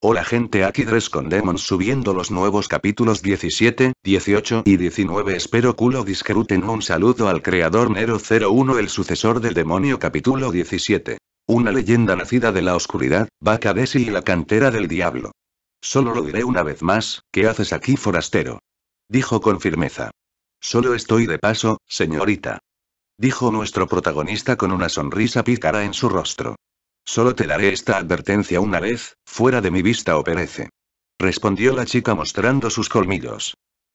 Hola gente aquí tres con subiendo los nuevos capítulos 17, 18 y 19 espero culo disfruten un saludo al creador Nero01 el sucesor del demonio capítulo 17. Una leyenda nacida de la oscuridad, vaca y la cantera del diablo. Solo lo diré una vez más, ¿qué haces aquí forastero? Dijo con firmeza. Solo estoy de paso, señorita. Dijo nuestro protagonista con una sonrisa pícara en su rostro. Solo te daré esta advertencia una vez, fuera de mi vista o perece. Respondió la chica mostrando sus colmillos.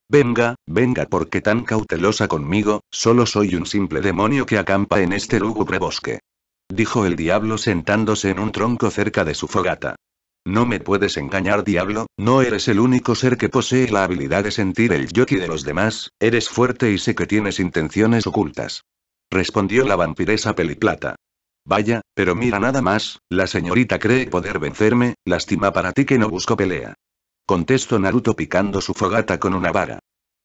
Venga, venga, porque tan cautelosa conmigo? Solo soy un simple demonio que acampa en este lúgubre bosque. Dijo el diablo sentándose en un tronco cerca de su fogata. No me puedes engañar, diablo, no eres el único ser que posee la habilidad de sentir el yoki de los demás, eres fuerte y sé que tienes intenciones ocultas. Respondió la vampiresa peliplata. Vaya, pero mira nada más, la señorita cree poder vencerme, lástima para ti que no busco pelea. Contestó Naruto picando su fogata con una vara.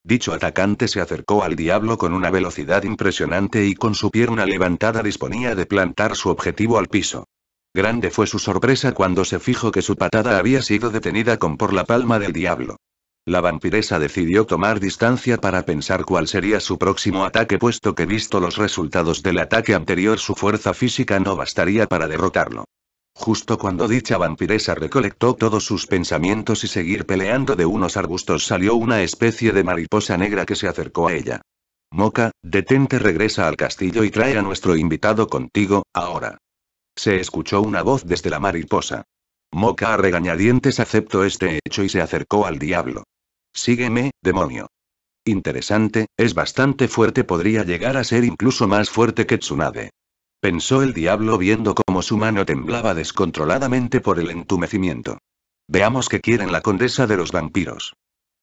Dicho atacante se acercó al diablo con una velocidad impresionante y con su pierna levantada disponía de plantar su objetivo al piso. Grande fue su sorpresa cuando se fijó que su patada había sido detenida con por la palma del diablo. La vampiresa decidió tomar distancia para pensar cuál sería su próximo ataque puesto que visto los resultados del ataque anterior su fuerza física no bastaría para derrotarlo. Justo cuando dicha vampiresa recolectó todos sus pensamientos y seguir peleando de unos arbustos salió una especie de mariposa negra que se acercó a ella. Moca, detente regresa al castillo y trae a nuestro invitado contigo, ahora. Se escuchó una voz desde la mariposa. Moca a regañadientes aceptó este hecho y se acercó al diablo. Sígueme, demonio. Interesante, es bastante fuerte, podría llegar a ser incluso más fuerte que Tsunade. Pensó el diablo viendo cómo su mano temblaba descontroladamente por el entumecimiento. Veamos que quieren la condesa de los vampiros.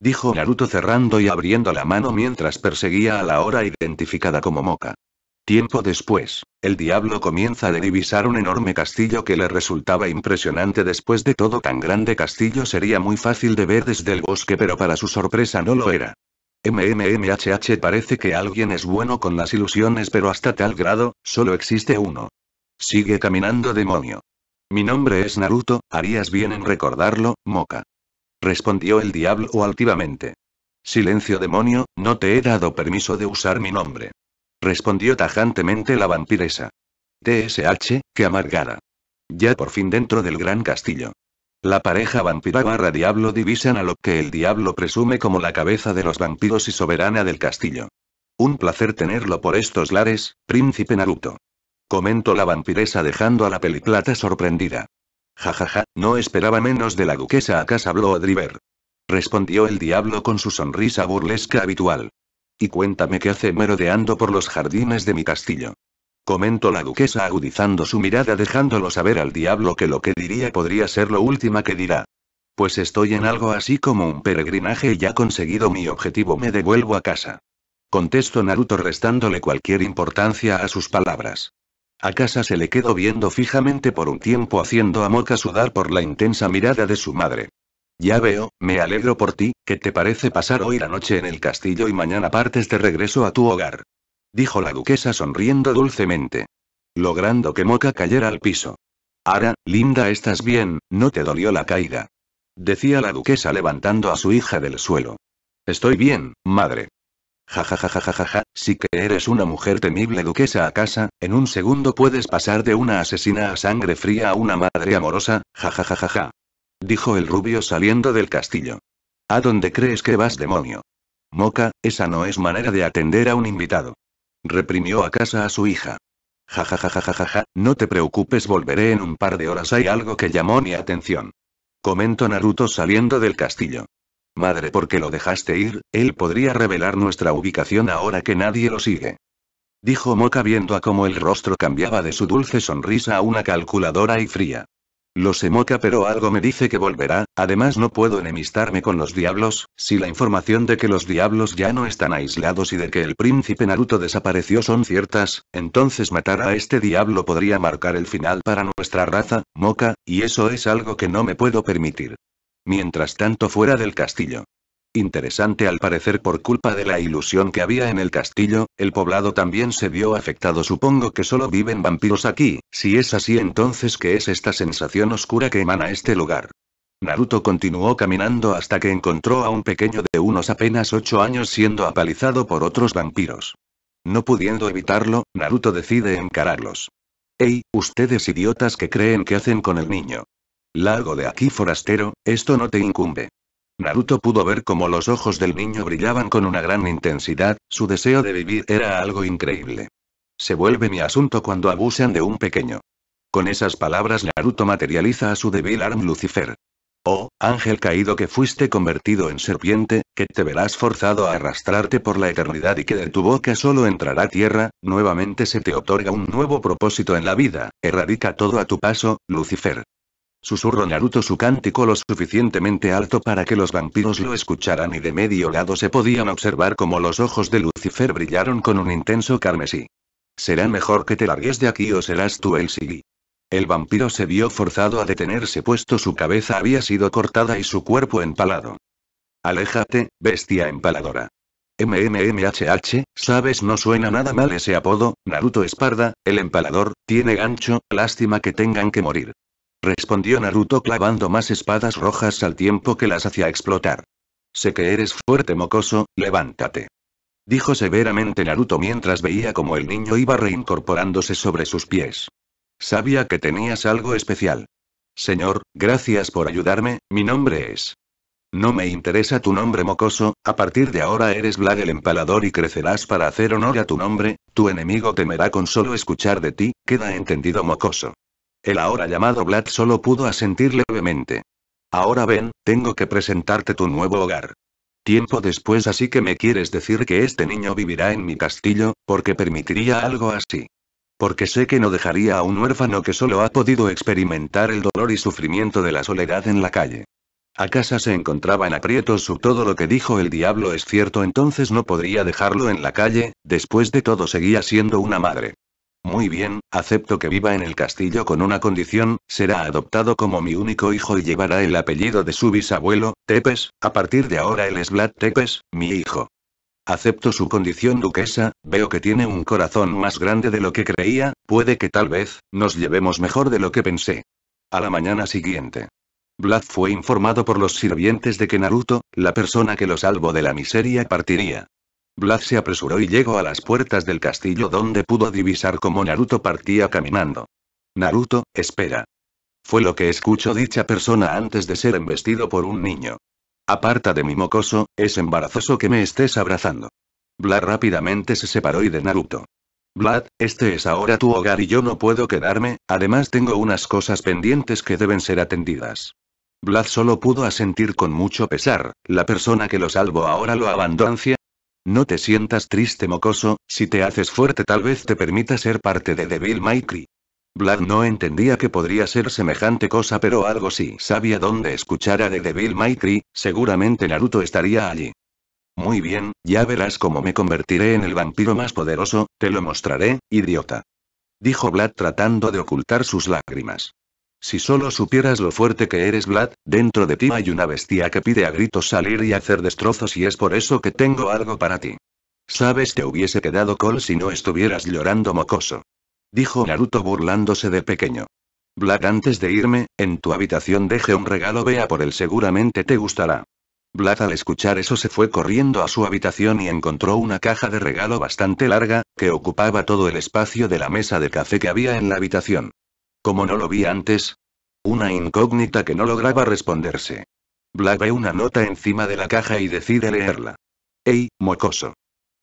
Dijo Naruto cerrando y abriendo la mano mientras perseguía a la hora identificada como Moka. Tiempo después, el diablo comienza a divisar un enorme castillo que le resultaba impresionante después de todo tan grande castillo sería muy fácil de ver desde el bosque pero para su sorpresa no lo era. MMMHH parece que alguien es bueno con las ilusiones pero hasta tal grado, solo existe uno. Sigue caminando demonio. Mi nombre es Naruto, harías bien en recordarlo, Moka. Respondió el diablo altivamente. Silencio demonio, no te he dado permiso de usar mi nombre respondió tajantemente la vampiresa. TSH, que amargada. Ya por fin dentro del gran castillo. La pareja vampira barra diablo divisan a lo que el diablo presume como la cabeza de los vampiros y soberana del castillo. Un placer tenerlo por estos lares, príncipe Naruto. Comentó la vampiresa dejando a la peliplata sorprendida. Jajaja, ja, ja, no esperaba menos de la duquesa a casa Odriver. Respondió el diablo con su sonrisa burlesca habitual. Y cuéntame qué hace merodeando por los jardines de mi castillo. Comentó la duquesa agudizando su mirada dejándolo saber al diablo que lo que diría podría ser lo última que dirá. Pues estoy en algo así como un peregrinaje y ya conseguido mi objetivo me devuelvo a casa. Contestó Naruto restándole cualquier importancia a sus palabras. A casa se le quedó viendo fijamente por un tiempo haciendo a Moka sudar por la intensa mirada de su madre. Ya veo, me alegro por ti, que te parece pasar hoy la noche en el castillo y mañana partes de regreso a tu hogar. Dijo la duquesa sonriendo dulcemente. Logrando que Moca cayera al piso. Ahora, linda, estás bien, no te dolió la caída. Decía la duquesa levantando a su hija del suelo. Estoy bien, madre. Ja ja sí que eres una mujer temible duquesa a casa, en un segundo puedes pasar de una asesina a sangre fría a una madre amorosa, ja Dijo el rubio saliendo del castillo. ¿A dónde crees que vas, demonio? Moca, esa no es manera de atender a un invitado. Reprimió a casa a su hija. Ja no te preocupes, volveré en un par de horas. Hay algo que llamó mi atención. Comentó Naruto saliendo del castillo. Madre, porque lo dejaste ir? Él podría revelar nuestra ubicación ahora que nadie lo sigue. Dijo Moca viendo a cómo el rostro cambiaba de su dulce sonrisa a una calculadora y fría. Lo sé moca pero algo me dice que volverá, además no puedo enemistarme con los diablos, si la información de que los diablos ya no están aislados y de que el príncipe Naruto desapareció son ciertas, entonces matar a este diablo podría marcar el final para nuestra raza, Moka, y eso es algo que no me puedo permitir. Mientras tanto fuera del castillo. Interesante al parecer por culpa de la ilusión que había en el castillo, el poblado también se vio afectado. Supongo que solo viven vampiros aquí, si es así entonces ¿qué es esta sensación oscura que emana este lugar? Naruto continuó caminando hasta que encontró a un pequeño de unos apenas 8 años siendo apalizado por otros vampiros. No pudiendo evitarlo, Naruto decide encararlos. Ey, ustedes idiotas que creen que hacen con el niño. Largo de aquí forastero, esto no te incumbe. Naruto pudo ver cómo los ojos del niño brillaban con una gran intensidad, su deseo de vivir era algo increíble. Se vuelve mi asunto cuando abusan de un pequeño. Con esas palabras Naruto materializa a su débil arm Lucifer. Oh, ángel caído que fuiste convertido en serpiente, que te verás forzado a arrastrarte por la eternidad y que de tu boca solo entrará tierra, nuevamente se te otorga un nuevo propósito en la vida, erradica todo a tu paso, Lucifer. Susurró Naruto su cántico lo suficientemente alto para que los vampiros lo escucharan y de medio lado se podían observar como los ojos de Lucifer brillaron con un intenso carmesí. Será mejor que te largues de aquí o serás tú el sigui. El vampiro se vio forzado a detenerse puesto su cabeza había sido cortada y su cuerpo empalado. Aléjate, bestia empaladora. MMMHH, sabes no suena nada mal ese apodo, Naruto Esparda, el empalador, tiene gancho, lástima que tengan que morir respondió Naruto clavando más espadas rojas al tiempo que las hacía explotar. Sé que eres fuerte mocoso, levántate. Dijo severamente Naruto mientras veía como el niño iba reincorporándose sobre sus pies. Sabía que tenías algo especial. Señor, gracias por ayudarme, mi nombre es. No me interesa tu nombre mocoso, a partir de ahora eres Vlad el empalador y crecerás para hacer honor a tu nombre, tu enemigo temerá con solo escuchar de ti, queda entendido mocoso. El ahora llamado Vlad solo pudo asentir levemente. Ahora ven, tengo que presentarte tu nuevo hogar. Tiempo después así que me quieres decir que este niño vivirá en mi castillo, porque permitiría algo así. Porque sé que no dejaría a un huérfano que solo ha podido experimentar el dolor y sufrimiento de la soledad en la calle. A casa se encontraba en aprietos su todo lo que dijo el diablo es cierto entonces no podría dejarlo en la calle, después de todo seguía siendo una madre. Muy bien, acepto que viva en el castillo con una condición, será adoptado como mi único hijo y llevará el apellido de su bisabuelo, Tepes, a partir de ahora él es Vlad Tepes, mi hijo. Acepto su condición duquesa, veo que tiene un corazón más grande de lo que creía, puede que tal vez, nos llevemos mejor de lo que pensé. A la mañana siguiente. Vlad fue informado por los sirvientes de que Naruto, la persona que lo salvó de la miseria, partiría. Vlad se apresuró y llegó a las puertas del castillo donde pudo divisar cómo Naruto partía caminando. Naruto, espera. Fue lo que escuchó dicha persona antes de ser embestido por un niño. Aparta de mi mocoso, es embarazoso que me estés abrazando. Blad rápidamente se separó y de Naruto. Blad, este es ahora tu hogar y yo no puedo quedarme, además tengo unas cosas pendientes que deben ser atendidas. Blad solo pudo asentir con mucho pesar, la persona que lo salvó ahora lo abandonancia, no te sientas triste mocoso, si te haces fuerte tal vez te permita ser parte de Devil May Cry. Vlad no entendía que podría ser semejante cosa pero algo sí sabía dónde escuchara de Devil May Cry, seguramente Naruto estaría allí. Muy bien, ya verás cómo me convertiré en el vampiro más poderoso, te lo mostraré, idiota. Dijo Vlad tratando de ocultar sus lágrimas. Si solo supieras lo fuerte que eres, Vlad, dentro de ti hay una bestia que pide a gritos salir y hacer destrozos y es por eso que tengo algo para ti. Sabes, te hubiese quedado col si no estuvieras llorando mocoso. Dijo Naruto burlándose de pequeño. Vlad, antes de irme, en tu habitación deje un regalo, vea por él, seguramente te gustará. Vlad al escuchar eso se fue corriendo a su habitación y encontró una caja de regalo bastante larga, que ocupaba todo el espacio de la mesa de café que había en la habitación. Como no lo vi antes? Una incógnita que no lograba responderse. Black ve una nota encima de la caja y decide leerla. ¡Ey, mocoso!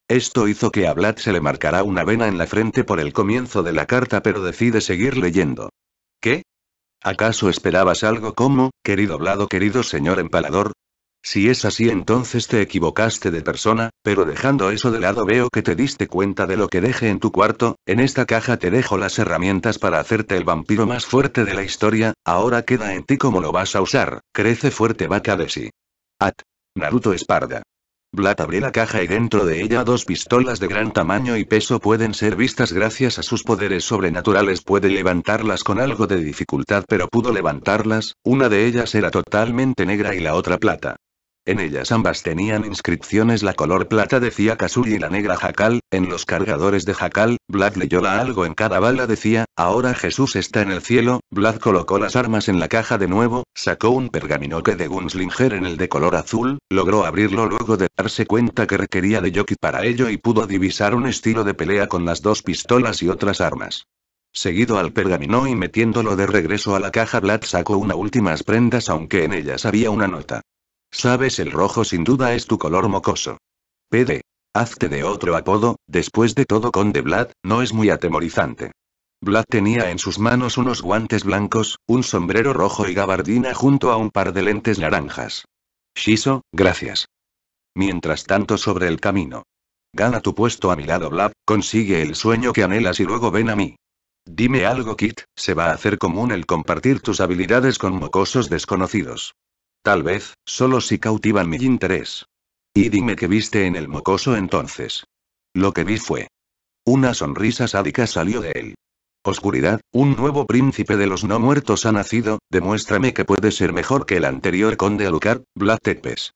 Esto hizo que a Vlad se le marcará una vena en la frente por el comienzo de la carta, pero decide seguir leyendo. ¿Qué? ¿Acaso esperabas algo como, querido Blado, querido señor empalador? Si es así entonces te equivocaste de persona, pero dejando eso de lado veo que te diste cuenta de lo que dejé en tu cuarto, en esta caja te dejo las herramientas para hacerte el vampiro más fuerte de la historia, ahora queda en ti cómo lo vas a usar, crece fuerte vaca de sí. At. Naruto Esparda. Blat abrió la caja y dentro de ella dos pistolas de gran tamaño y peso pueden ser vistas gracias a sus poderes sobrenaturales. Puede levantarlas con algo de dificultad pero pudo levantarlas, una de ellas era totalmente negra y la otra plata. En ellas ambas tenían inscripciones la color plata decía Kazuri y la negra jacal, en los cargadores de jacal, Vlad leyó la algo en cada bala decía, ahora Jesús está en el cielo, Vlad colocó las armas en la caja de nuevo, sacó un que de Gunslinger en el de color azul, logró abrirlo luego de darse cuenta que requería de Yoki para ello y pudo divisar un estilo de pelea con las dos pistolas y otras armas. Seguido al pergamino y metiéndolo de regreso a la caja Vlad sacó una últimas prendas aunque en ellas había una nota. Sabes, el rojo sin duda es tu color mocoso. PD. Hazte de otro apodo, después de todo con de Vlad, no es muy atemorizante. Vlad tenía en sus manos unos guantes blancos, un sombrero rojo y gabardina junto a un par de lentes naranjas. Shiso, gracias. Mientras tanto sobre el camino. Gana tu puesto a mi lado, Vlad, consigue el sueño que anhelas y luego ven a mí. Dime algo, Kit, se va a hacer común el compartir tus habilidades con mocosos desconocidos. Tal vez, solo si cautivan mi interés. Y dime qué viste en el mocoso entonces. Lo que vi fue. Una sonrisa sádica salió de él. Oscuridad, un nuevo príncipe de los no muertos ha nacido, demuéstrame que puede ser mejor que el anterior conde Alucard, Vlad Tepes.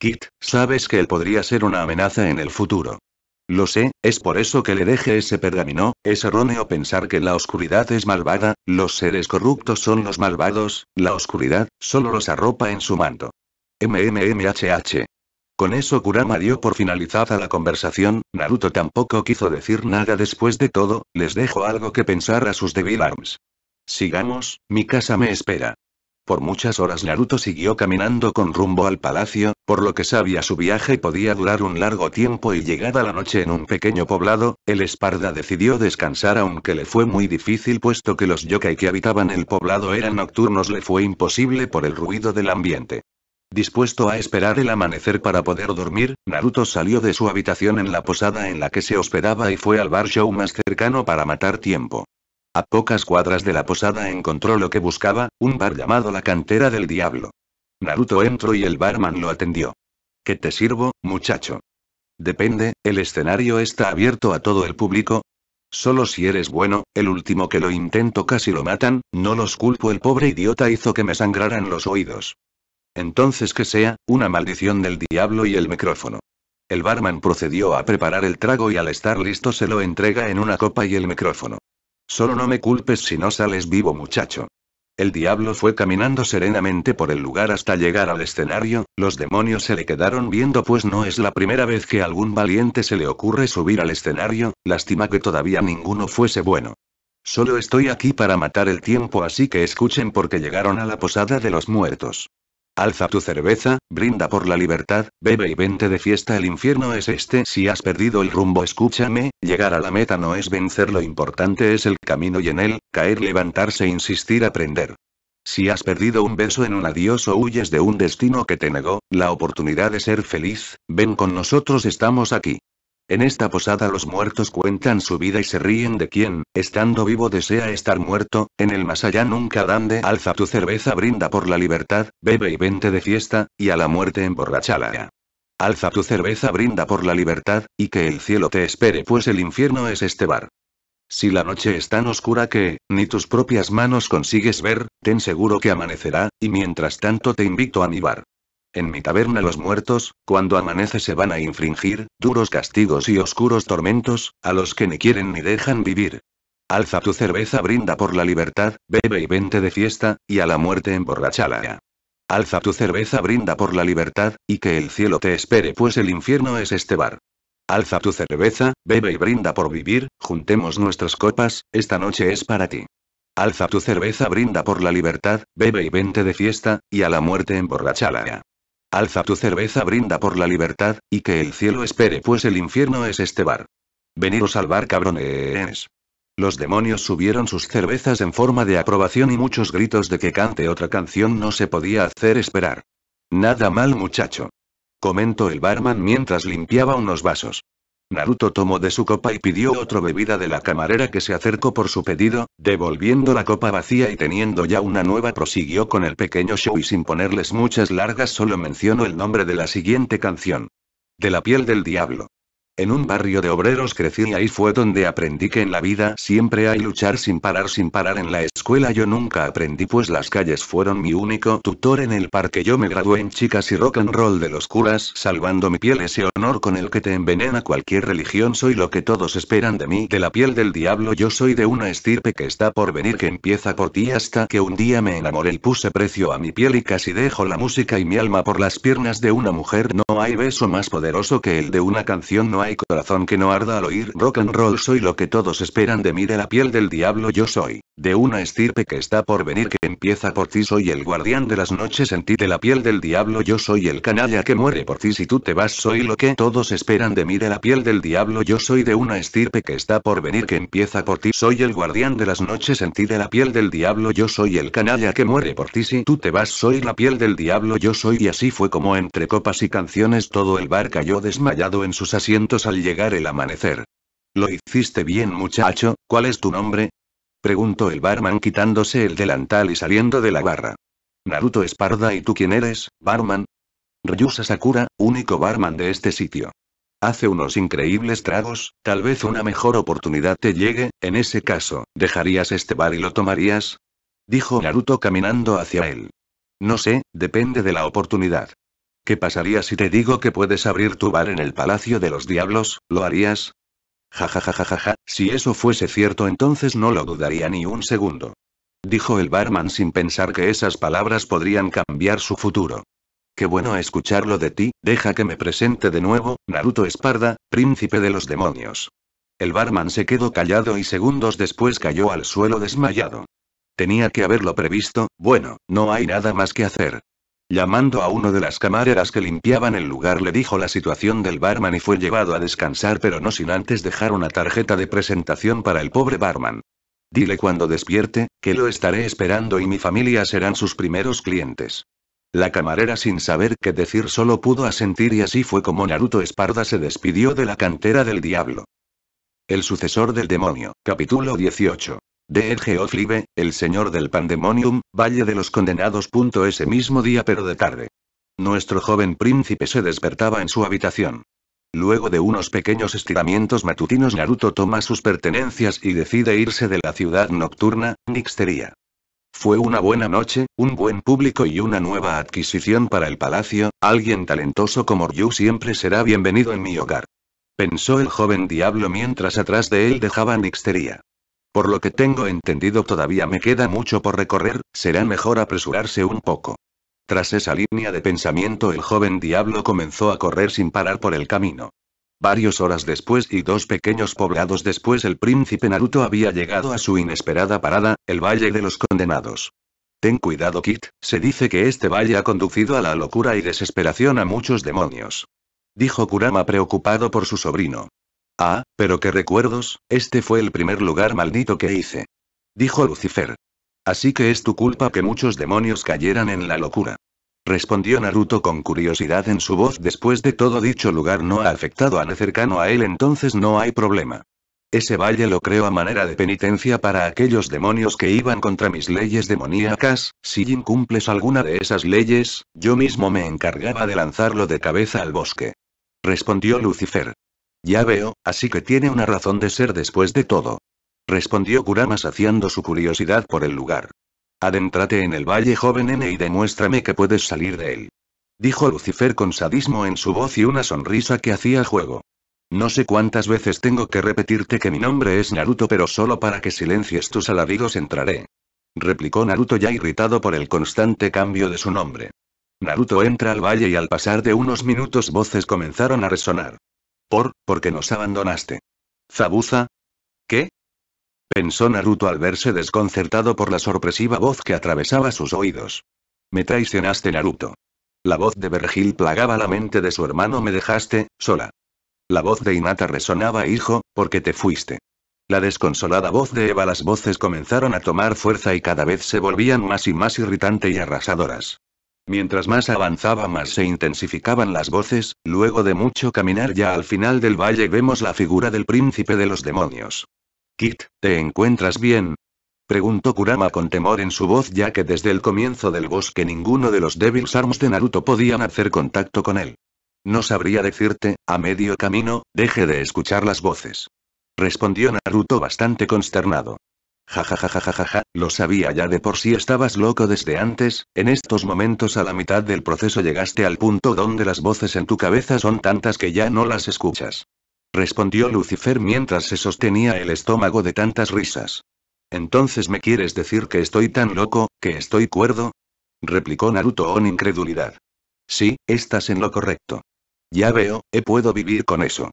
Kit, sabes que él podría ser una amenaza en el futuro. Lo sé, es por eso que le deje ese pergamino, es erróneo pensar que la oscuridad es malvada, los seres corruptos son los malvados, la oscuridad, solo los arropa en su manto. MMMHH. Con eso Kurama dio por finalizada la conversación, Naruto tampoco quiso decir nada después de todo, les dejo algo que pensar a sus Devil Arms. Sigamos, mi casa me espera. Por muchas horas Naruto siguió caminando con rumbo al palacio, por lo que sabía su viaje podía durar un largo tiempo y llegada la noche en un pequeño poblado, el Esparda decidió descansar aunque le fue muy difícil puesto que los yokai que habitaban el poblado eran nocturnos le fue imposible por el ruido del ambiente. Dispuesto a esperar el amanecer para poder dormir, Naruto salió de su habitación en la posada en la que se hospedaba y fue al bar show más cercano para matar tiempo. A pocas cuadras de la posada encontró lo que buscaba, un bar llamado la Cantera del Diablo. Naruto entró y el barman lo atendió. ¿Qué te sirvo, muchacho? Depende, el escenario está abierto a todo el público. Solo si eres bueno, el último que lo intento casi lo matan, no los culpo el pobre idiota hizo que me sangraran los oídos. Entonces que sea, una maldición del diablo y el micrófono. El barman procedió a preparar el trago y al estar listo se lo entrega en una copa y el micrófono. Solo no me culpes si no sales vivo, muchacho. El diablo fue caminando serenamente por el lugar hasta llegar al escenario, los demonios se le quedaron viendo pues no es la primera vez que algún valiente se le ocurre subir al escenario, lástima que todavía ninguno fuese bueno. Solo estoy aquí para matar el tiempo así que escuchen porque llegaron a la posada de los muertos. Alza tu cerveza, brinda por la libertad, bebe y vente de fiesta. El infierno es este. Si has perdido el rumbo, escúchame, llegar a la meta no es vencer, lo importante es el camino y en él, caer, levantarse, e insistir, aprender. Si has perdido un beso en un adiós o huyes de un destino que te negó, la oportunidad de ser feliz, ven con nosotros, estamos aquí. En esta posada los muertos cuentan su vida y se ríen de quien, estando vivo, desea estar muerto, en el más allá nunca de alza tu cerveza, brinda por la libertad, bebe y vente de fiesta, y a la muerte emborrachala. Alza tu cerveza, brinda por la libertad, y que el cielo te espere, pues el infierno es este bar. Si la noche es tan oscura que, ni tus propias manos consigues ver, ten seguro que amanecerá, y mientras tanto te invito a mi bar. En mi taberna los muertos, cuando amanece se van a infringir, duros castigos y oscuros tormentos, a los que ni quieren ni dejan vivir. Alza tu cerveza, brinda por la libertad, bebe y vente de fiesta, y a la muerte emborrachala. Alza tu cerveza, brinda por la libertad, y que el cielo te espere, pues el infierno es este bar. Alza tu cerveza, bebe y brinda por vivir, juntemos nuestras copas, esta noche es para ti. Alza tu cerveza, brinda por la libertad, bebe y vente de fiesta, y a la muerte emborrachala. Alza tu cerveza, brinda por la libertad, y que el cielo espere, pues el infierno es este bar. Veniros al bar, cabrones. Los demonios subieron sus cervezas en forma de aprobación y muchos gritos de que cante otra canción no se podía hacer esperar. Nada mal, muchacho. Comentó el barman mientras limpiaba unos vasos. Naruto tomó de su copa y pidió otra bebida de la camarera que se acercó por su pedido, devolviendo la copa vacía y teniendo ya una nueva prosiguió con el pequeño show y sin ponerles muchas largas solo mencionó el nombre de la siguiente canción. De la piel del diablo. En un barrio de obreros crecí y ahí fue donde aprendí que en la vida siempre hay luchar sin parar, sin parar. En la escuela yo nunca aprendí, pues las calles fueron mi único tutor en el parque. Yo me gradué en chicas y rock and roll de los curas, salvando mi piel ese honor con el que te envenena cualquier religión. Soy lo que todos esperan de mí, de la piel del diablo. Yo soy de una estirpe que está por venir, que empieza por ti hasta que un día me enamoré. Puse precio a mi piel y casi dejo la música y mi alma por las piernas de una mujer. No hay beso más poderoso que el de una canción, no hay corazón que no arda al oír rock and roll. Soy lo que todos esperan de mí, de la piel del diablo. Yo soy, de una estirpe que está por venir, que empieza por ti. Soy el guardián de las noches en ti, de la piel del diablo. Yo soy el canalla que muere por ti. Si tú te vas, soy lo que todos esperan de mí, de la piel del diablo. Yo soy de una estirpe que está por venir, que empieza por ti. Soy el guardián de las noches en ti, de la piel del diablo. Yo soy el canalla que muere por ti. Si tú te vas, soy la piel del diablo. Yo soy. Y así fue como entre copas y canciones todo el bar cayó desmayado en sus asientos al llegar el amanecer. Lo hiciste bien, muchacho, ¿cuál es tu nombre? Preguntó el barman quitándose el delantal y saliendo de la barra. Naruto Esparda, ¿y tú quién eres, barman? Ryusa Sakura, único barman de este sitio. Hace unos increíbles tragos, tal vez una mejor oportunidad te llegue, en ese caso, ¿dejarías este bar y lo tomarías? Dijo Naruto caminando hacia él. No sé, depende de la oportunidad. ¿Qué pasaría si te digo que puedes abrir tu bar en el Palacio de los Diablos? ¿Lo harías? Ja ja ja ja ja ja, si eso fuese cierto entonces no lo dudaría ni un segundo. Dijo el barman sin pensar que esas palabras podrían cambiar su futuro. Qué bueno escucharlo de ti, deja que me presente de nuevo, Naruto Esparda, príncipe de los demonios. El barman se quedó callado y segundos después cayó al suelo desmayado. Tenía que haberlo previsto, bueno, no hay nada más que hacer. Llamando a uno de las camareras que limpiaban el lugar le dijo la situación del barman y fue llevado a descansar pero no sin antes dejar una tarjeta de presentación para el pobre barman. Dile cuando despierte, que lo estaré esperando y mi familia serán sus primeros clientes. La camarera sin saber qué decir solo pudo asentir y así fue como Naruto Esparda se despidió de la cantera del diablo. El sucesor del demonio, capítulo 18. De Edge el señor del Pandemonium, Valle de los Condenados. Ese mismo día, pero de tarde. Nuestro joven príncipe se despertaba en su habitación. Luego de unos pequeños estiramientos matutinos, Naruto toma sus pertenencias y decide irse de la ciudad nocturna, Nixteria. Fue una buena noche, un buen público y una nueva adquisición para el palacio, alguien talentoso como Ryu siempre será bienvenido en mi hogar. Pensó el joven diablo mientras atrás de él dejaba Nixteria. Por lo que tengo entendido todavía me queda mucho por recorrer, será mejor apresurarse un poco. Tras esa línea de pensamiento el joven diablo comenzó a correr sin parar por el camino. Varios horas después y dos pequeños poblados después el príncipe Naruto había llegado a su inesperada parada, el Valle de los Condenados. Ten cuidado Kit, se dice que este valle ha conducido a la locura y desesperación a muchos demonios. Dijo Kurama preocupado por su sobrino. Ah, pero qué recuerdos, este fue el primer lugar maldito que hice. Dijo Lucifer. Así que es tu culpa que muchos demonios cayeran en la locura. Respondió Naruto con curiosidad en su voz después de todo dicho lugar no ha afectado a nadie cercano a él entonces no hay problema. Ese valle lo creo a manera de penitencia para aquellos demonios que iban contra mis leyes demoníacas, si incumples alguna de esas leyes, yo mismo me encargaba de lanzarlo de cabeza al bosque. Respondió Lucifer. Ya veo, así que tiene una razón de ser después de todo. Respondió Kurama saciando su curiosidad por el lugar. Adéntrate en el valle joven N y demuéstrame que puedes salir de él. Dijo Lucifer con sadismo en su voz y una sonrisa que hacía juego. No sé cuántas veces tengo que repetirte que mi nombre es Naruto pero solo para que silencies tus alaridos entraré. Replicó Naruto ya irritado por el constante cambio de su nombre. Naruto entra al valle y al pasar de unos minutos voces comenzaron a resonar. Por, porque nos abandonaste. Zabuza. ¿Qué? Pensó Naruto al verse desconcertado por la sorpresiva voz que atravesaba sus oídos. Me traicionaste Naruto. La voz de Vergil plagaba la mente de su hermano me dejaste, sola. La voz de Inata resonaba hijo, porque te fuiste. La desconsolada voz de Eva las voces comenzaron a tomar fuerza y cada vez se volvían más y más irritante y arrasadoras. Mientras más avanzaba más se intensificaban las voces, luego de mucho caminar ya al final del valle vemos la figura del príncipe de los demonios. Kit, ¿te encuentras bien? Preguntó Kurama con temor en su voz ya que desde el comienzo del bosque ninguno de los Devil's Arms de Naruto podían hacer contacto con él. No sabría decirte, a medio camino, deje de escuchar las voces. Respondió Naruto bastante consternado. Ja lo sabía ya de por sí estabas loco desde antes, en estos momentos a la mitad del proceso llegaste al punto donde las voces en tu cabeza son tantas que ya no las escuchas. Respondió Lucifer mientras se sostenía el estómago de tantas risas. Entonces me quieres decir que estoy tan loco, que estoy cuerdo? replicó Naruto con incredulidad. Sí, estás en lo correcto. Ya veo, he puedo vivir con eso.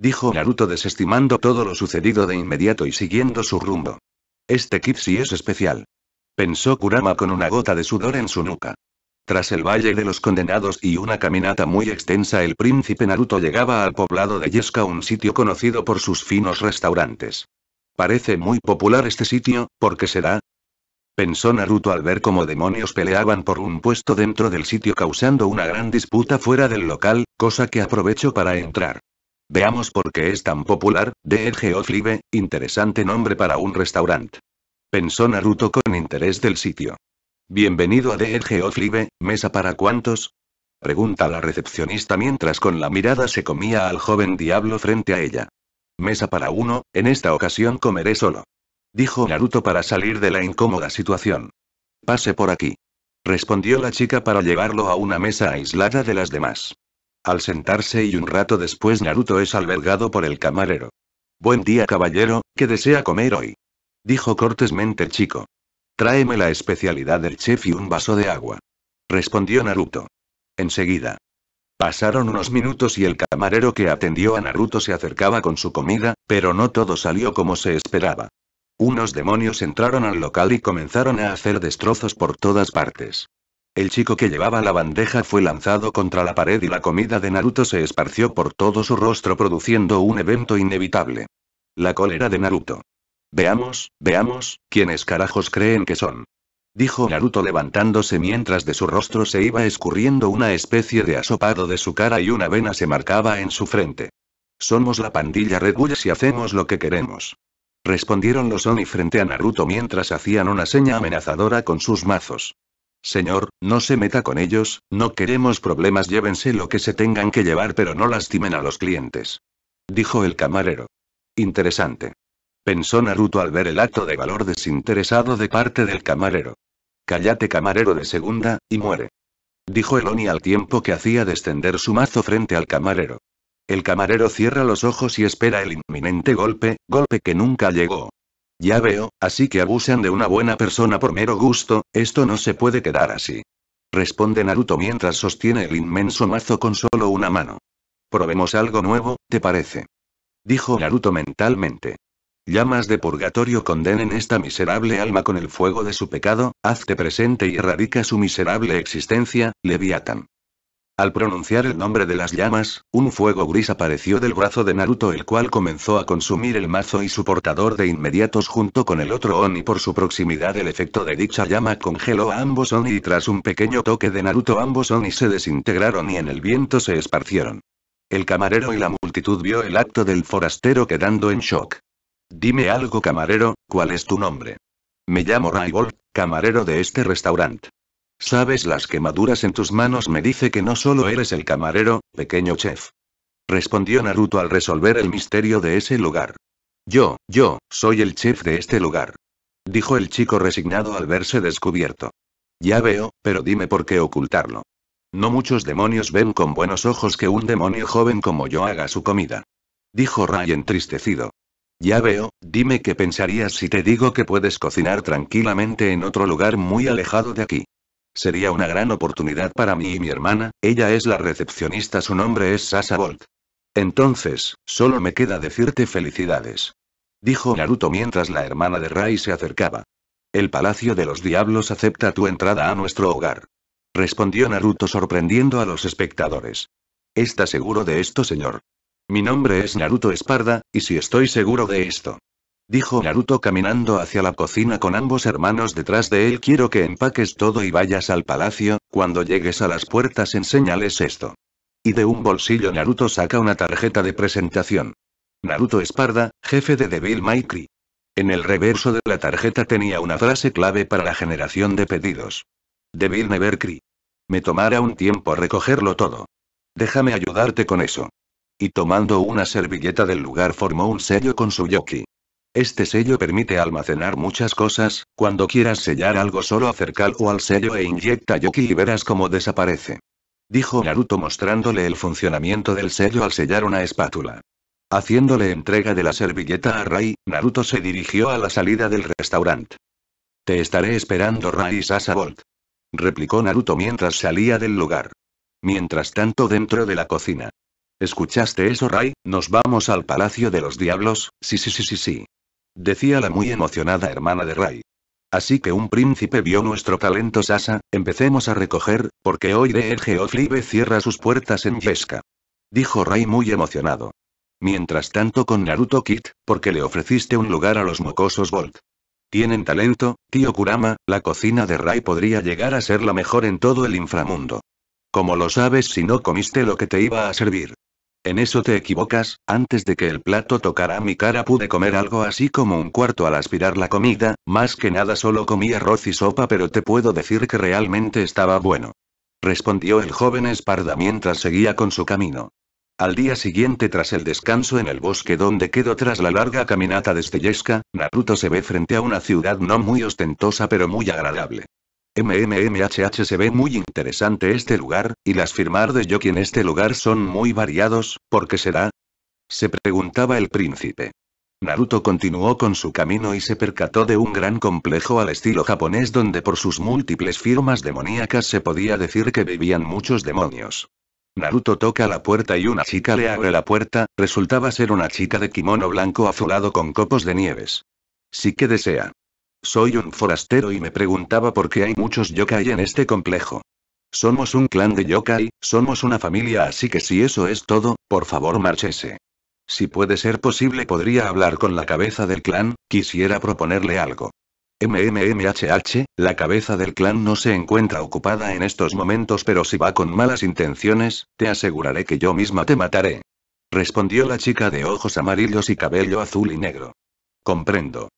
Dijo Naruto desestimando todo lo sucedido de inmediato y siguiendo su rumbo. Este kit sí es especial. Pensó Kurama con una gota de sudor en su nuca. Tras el Valle de los Condenados y una caminata muy extensa, el príncipe Naruto llegaba al poblado de Yeska, un sitio conocido por sus finos restaurantes. Parece muy popular este sitio, ¿por qué será? Pensó Naruto al ver cómo demonios peleaban por un puesto dentro del sitio causando una gran disputa fuera del local, cosa que aprovechó para entrar. Veamos por qué es tan popular, The Edge interesante nombre para un restaurante. Pensó Naruto con interés del sitio. Bienvenido a The Edge mesa para cuántos? Pregunta la recepcionista mientras con la mirada se comía al joven diablo frente a ella. Mesa para uno, en esta ocasión comeré solo. Dijo Naruto para salir de la incómoda situación. Pase por aquí. Respondió la chica para llevarlo a una mesa aislada de las demás. Al sentarse y un rato después Naruto es albergado por el camarero. Buen día caballero, ¿qué desea comer hoy? Dijo cortésmente el chico. Tráeme la especialidad del chef y un vaso de agua. Respondió Naruto. Enseguida. Pasaron unos minutos y el camarero que atendió a Naruto se acercaba con su comida, pero no todo salió como se esperaba. Unos demonios entraron al local y comenzaron a hacer destrozos por todas partes. El chico que llevaba la bandeja fue lanzado contra la pared y la comida de Naruto se esparció por todo su rostro produciendo un evento inevitable. La cólera de Naruto. Veamos, veamos, ¿quiénes carajos creen que son? Dijo Naruto levantándose mientras de su rostro se iba escurriendo una especie de asopado de su cara y una vena se marcaba en su frente. Somos la pandilla Red Bull si hacemos lo que queremos. Respondieron los Oni frente a Naruto mientras hacían una seña amenazadora con sus mazos. Señor, no se meta con ellos, no queremos problemas, llévense lo que se tengan que llevar, pero no lastimen a los clientes. Dijo el camarero. Interesante. Pensó Naruto al ver el acto de valor desinteresado de parte del camarero. Cállate camarero de segunda, y muere. Dijo el Oni al tiempo que hacía descender su mazo frente al camarero. El camarero cierra los ojos y espera el inminente golpe, golpe que nunca llegó. Ya veo, así que abusan de una buena persona por mero gusto, esto no se puede quedar así. Responde Naruto mientras sostiene el inmenso mazo con solo una mano. Probemos algo nuevo, ¿te parece? Dijo Naruto mentalmente. Llamas de purgatorio condenen esta miserable alma con el fuego de su pecado, hazte presente y erradica su miserable existencia, Leviatán. Al pronunciar el nombre de las llamas, un fuego gris apareció del brazo de Naruto el cual comenzó a consumir el mazo y su portador de inmediatos junto con el otro Oni por su proximidad el efecto de dicha llama congeló a ambos Oni y tras un pequeño toque de Naruto ambos Oni se desintegraron y en el viento se esparcieron. El camarero y la multitud vio el acto del forastero quedando en shock. Dime algo camarero, ¿cuál es tu nombre? Me llamo Raibol, camarero de este restaurante. Sabes las quemaduras en tus manos me dice que no solo eres el camarero, pequeño chef. Respondió Naruto al resolver el misterio de ese lugar. Yo, yo, soy el chef de este lugar. Dijo el chico resignado al verse descubierto. Ya veo, pero dime por qué ocultarlo. No muchos demonios ven con buenos ojos que un demonio joven como yo haga su comida. Dijo Ray entristecido. Ya veo, dime qué pensarías si te digo que puedes cocinar tranquilamente en otro lugar muy alejado de aquí. Sería una gran oportunidad para mí y mi hermana, ella es la recepcionista, su nombre es Sasa Entonces, solo me queda decirte felicidades. Dijo Naruto mientras la hermana de Rai se acercaba. El Palacio de los Diablos acepta tu entrada a nuestro hogar. Respondió Naruto sorprendiendo a los espectadores. ¿Está seguro de esto, señor? Mi nombre es Naruto Esparda, y si estoy seguro de esto, dijo Naruto caminando hacia la cocina con ambos hermanos detrás de él. Quiero que empaques todo y vayas al palacio, cuando llegues a las puertas enséñales esto. Y de un bolsillo Naruto saca una tarjeta de presentación. Naruto Esparda, jefe de Devil May Cry. En el reverso de la tarjeta tenía una frase clave para la generación de pedidos. Devil Never Cry. Me tomará un tiempo recogerlo todo. Déjame ayudarte con eso. Y tomando una servilleta del lugar formó un sello con su yoki. Este sello permite almacenar muchas cosas, cuando quieras sellar algo solo o al sello e inyecta Yoki y verás cómo desaparece. Dijo Naruto mostrándole el funcionamiento del sello al sellar una espátula. Haciéndole entrega de la servilleta a Rai, Naruto se dirigió a la salida del restaurante. Te estaré esperando Rai Sasabolt. Replicó Naruto mientras salía del lugar. Mientras tanto dentro de la cocina. ¿Escuchaste eso Rai? Nos vamos al Palacio de los Diablos, sí sí sí sí sí decía la muy emocionada hermana de Ray. Así que un príncipe vio nuestro talento Sasa, empecemos a recoger, porque hoy el Geoflibe cierra sus puertas en pesca Dijo Ray muy emocionado. Mientras tanto con Naruto Kit, porque le ofreciste un lugar a los mocosos Volt. Tienen talento, tío Kurama, la cocina de Rai podría llegar a ser la mejor en todo el inframundo. Como lo sabes si no comiste lo que te iba a servir? En eso te equivocas, antes de que el plato tocara mi cara pude comer algo así como un cuarto al aspirar la comida, más que nada solo comí arroz y sopa pero te puedo decir que realmente estaba bueno. Respondió el joven Esparda mientras seguía con su camino. Al día siguiente tras el descanso en el bosque donde quedó tras la larga caminata de Stellesca, Naruto se ve frente a una ciudad no muy ostentosa pero muy agradable. MMMHH se ve muy interesante este lugar, y las firmar de Yoki en este lugar son muy variados, ¿por qué será? Se preguntaba el príncipe. Naruto continuó con su camino y se percató de un gran complejo al estilo japonés donde por sus múltiples firmas demoníacas se podía decir que vivían muchos demonios. Naruto toca la puerta y una chica le abre la puerta, resultaba ser una chica de kimono blanco azulado con copos de nieves. Sí que desea. Soy un forastero y me preguntaba por qué hay muchos yokai en este complejo. Somos un clan de yokai, somos una familia, así que si eso es todo, por favor márchese. Si puede ser posible, podría hablar con la cabeza del clan, quisiera proponerle algo. MMMHH, la cabeza del clan no se encuentra ocupada en estos momentos, pero si va con malas intenciones, te aseguraré que yo misma te mataré. Respondió la chica de ojos amarillos y cabello azul y negro. Comprendo.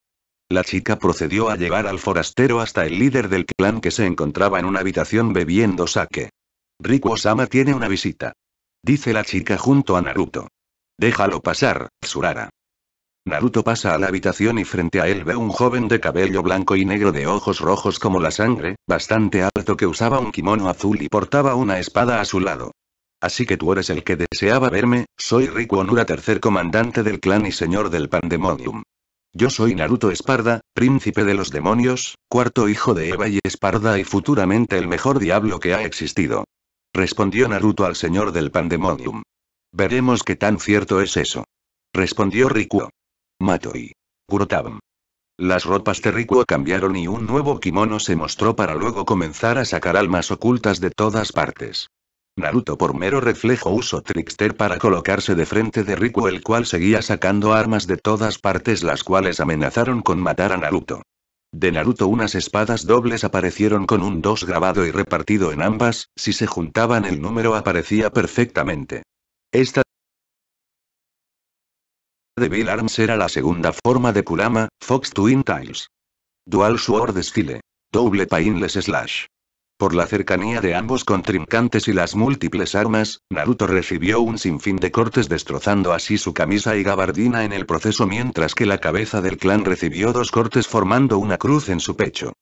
La chica procedió a llevar al forastero hasta el líder del clan que se encontraba en una habitación bebiendo sake. Riku Osama tiene una visita. Dice la chica junto a Naruto. Déjalo pasar, Tsurara. Naruto pasa a la habitación y frente a él ve un joven de cabello blanco y negro de ojos rojos como la sangre, bastante alto que usaba un kimono azul y portaba una espada a su lado. Así que tú eres el que deseaba verme, soy Riku Onura tercer comandante del clan y señor del Pandemonium. Yo soy Naruto Esparda, príncipe de los demonios, cuarto hijo de Eva y Esparda y futuramente el mejor diablo que ha existido. Respondió Naruto al señor del Pandemonium. Veremos qué tan cierto es eso. Respondió Rikuo. Matoi. Kurotabam. Las ropas de Rikuo cambiaron y un nuevo kimono se mostró para luego comenzar a sacar almas ocultas de todas partes. Naruto por mero reflejo usó Trickster para colocarse de frente de Riku el cual seguía sacando armas de todas partes las cuales amenazaron con matar a Naruto. De Naruto unas espadas dobles aparecieron con un 2 grabado y repartido en ambas, si se juntaban el número aparecía perfectamente. Esta Devil Arms era la segunda forma de Kurama, Fox Twin Tiles. Dual Sword Style. Doble Painless Slash. Por la cercanía de ambos contrincantes y las múltiples armas, Naruto recibió un sinfín de cortes destrozando así su camisa y gabardina en el proceso mientras que la cabeza del clan recibió dos cortes formando una cruz en su pecho.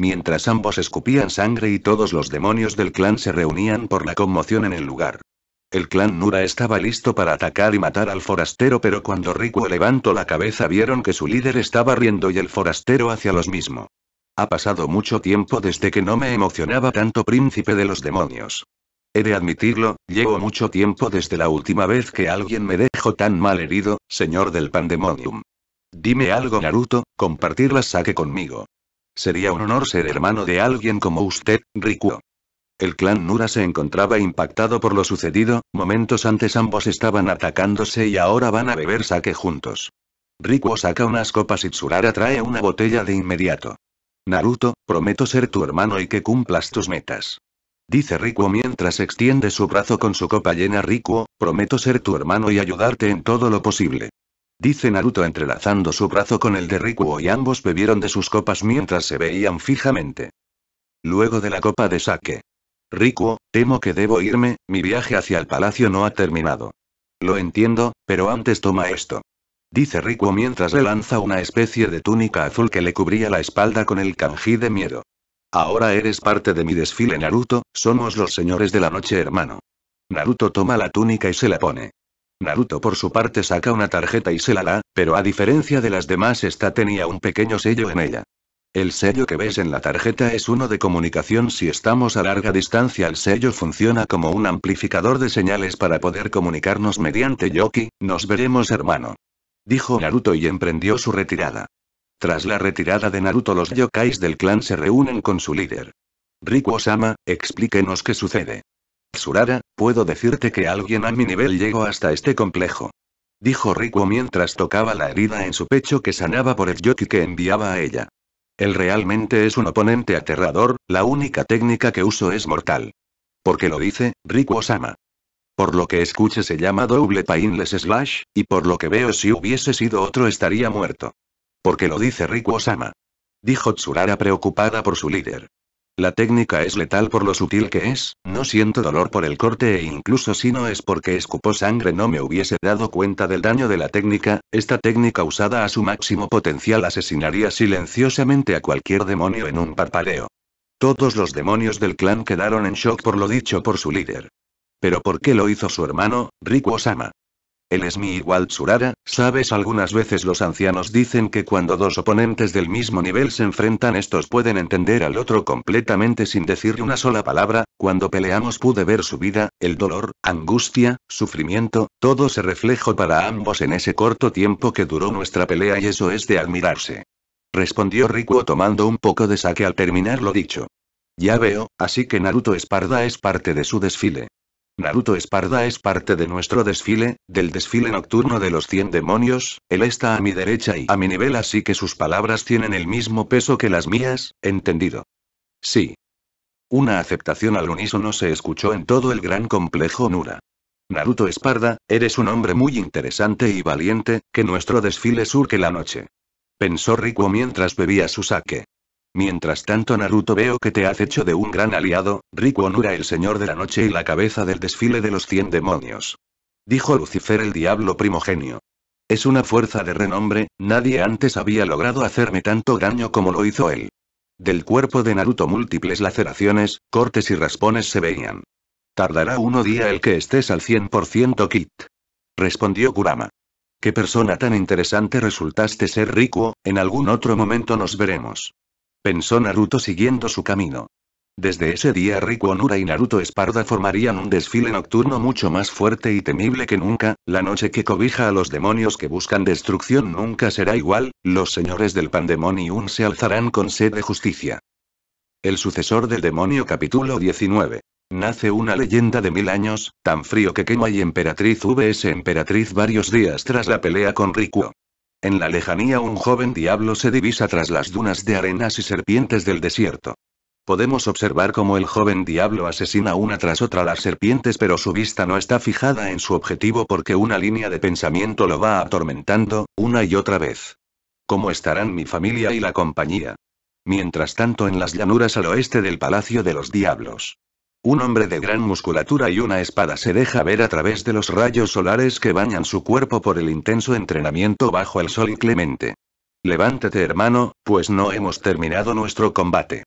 Mientras ambos escupían sangre y todos los demonios del clan se reunían por la conmoción en el lugar. El clan Nura estaba listo para atacar y matar al forastero pero cuando Riku levantó la cabeza vieron que su líder estaba riendo y el forastero hacia los mismos. Ha pasado mucho tiempo desde que no me emocionaba tanto príncipe de los demonios. He de admitirlo, llevo mucho tiempo desde la última vez que alguien me dejó tan mal herido, señor del pandemonium. Dime algo, Naruto, compartir la saque conmigo. Sería un honor ser hermano de alguien como usted, Rikuo. El clan Nura se encontraba impactado por lo sucedido, momentos antes ambos estaban atacándose y ahora van a beber saque juntos. Rikuo saca unas copas y Tsurara trae una botella de inmediato. Naruto, prometo ser tu hermano y que cumplas tus metas. Dice Rikuo mientras extiende su brazo con su copa llena Rikuo, prometo ser tu hermano y ayudarte en todo lo posible. Dice Naruto entrelazando su brazo con el de Rikuo y ambos bebieron de sus copas mientras se veían fijamente. Luego de la copa de sake. Rikuo, temo que debo irme, mi viaje hacia el palacio no ha terminado. Lo entiendo, pero antes toma esto. Dice Riku mientras le lanza una especie de túnica azul que le cubría la espalda con el kanji de miedo. Ahora eres parte de mi desfile Naruto, somos los señores de la noche hermano. Naruto toma la túnica y se la pone. Naruto por su parte saca una tarjeta y se la da, pero a diferencia de las demás esta tenía un pequeño sello en ella. El sello que ves en la tarjeta es uno de comunicación si estamos a larga distancia el sello funciona como un amplificador de señales para poder comunicarnos mediante Yoki, nos veremos hermano dijo Naruto y emprendió su retirada. Tras la retirada de Naruto los yokais del clan se reúnen con su líder. Riku-sama, explíquenos qué sucede. Tsurara, puedo decirte que alguien a mi nivel llegó hasta este complejo. Dijo Riku mientras tocaba la herida en su pecho que sanaba por el yoki que enviaba a ella. Él realmente es un oponente aterrador, la única técnica que uso es mortal. ¿Por qué lo dice, Riku-sama? Por lo que escuche se llama doble Painless Slash, y por lo que veo si hubiese sido otro estaría muerto. Porque lo dice Riku Osama. Dijo Tsurara preocupada por su líder. La técnica es letal por lo sutil que es, no siento dolor por el corte e incluso si no es porque escupó sangre no me hubiese dado cuenta del daño de la técnica, esta técnica usada a su máximo potencial asesinaría silenciosamente a cualquier demonio en un parpadeo. Todos los demonios del clan quedaron en shock por lo dicho por su líder. Pero ¿por qué lo hizo su hermano, Riku Osama? Él es mi igual Tsurara, sabes algunas veces los ancianos dicen que cuando dos oponentes del mismo nivel se enfrentan estos pueden entender al otro completamente sin decir una sola palabra, cuando peleamos pude ver su vida, el dolor, angustia, sufrimiento, todo se reflejó para ambos en ese corto tiempo que duró nuestra pelea y eso es de admirarse. Respondió Riku tomando un poco de saque al terminar lo dicho. Ya veo, así que Naruto Esparda es parte de su desfile. Naruto Esparda es parte de nuestro desfile, del desfile nocturno de los 100 demonios, él está a mi derecha y a mi nivel así que sus palabras tienen el mismo peso que las mías, ¿entendido? Sí. Una aceptación al unísono se escuchó en todo el gran complejo Nura. Naruto Esparda, eres un hombre muy interesante y valiente, que nuestro desfile surque la noche. Pensó Riku mientras bebía su sake. Mientras tanto Naruto veo que te has hecho de un gran aliado, Riku Onura el señor de la noche y la cabeza del desfile de los cien demonios. Dijo Lucifer el diablo primogenio. Es una fuerza de renombre, nadie antes había logrado hacerme tanto daño como lo hizo él. Del cuerpo de Naruto múltiples laceraciones, cortes y raspones se veían. Tardará uno día el que estés al 100% kit. Respondió Kurama. Qué persona tan interesante resultaste ser Riku, en algún otro momento nos veremos pensó Naruto siguiendo su camino. Desde ese día Riku Onura y Naruto Esparda formarían un desfile nocturno mucho más fuerte y temible que nunca, la noche que cobija a los demonios que buscan destrucción nunca será igual, los señores del Pandemonium se alzarán con sed de justicia. El sucesor del demonio capítulo 19. Nace una leyenda de mil años, tan frío que quema y Emperatriz vs Emperatriz varios días tras la pelea con Riku. En la lejanía un joven diablo se divisa tras las dunas de arenas y serpientes del desierto. Podemos observar cómo el joven diablo asesina una tras otra las serpientes pero su vista no está fijada en su objetivo porque una línea de pensamiento lo va atormentando, una y otra vez. ¿Cómo estarán mi familia y la compañía? Mientras tanto en las llanuras al oeste del Palacio de los Diablos. Un hombre de gran musculatura y una espada se deja ver a través de los rayos solares que bañan su cuerpo por el intenso entrenamiento bajo el sol inclemente. Levántate hermano, pues no hemos terminado nuestro combate.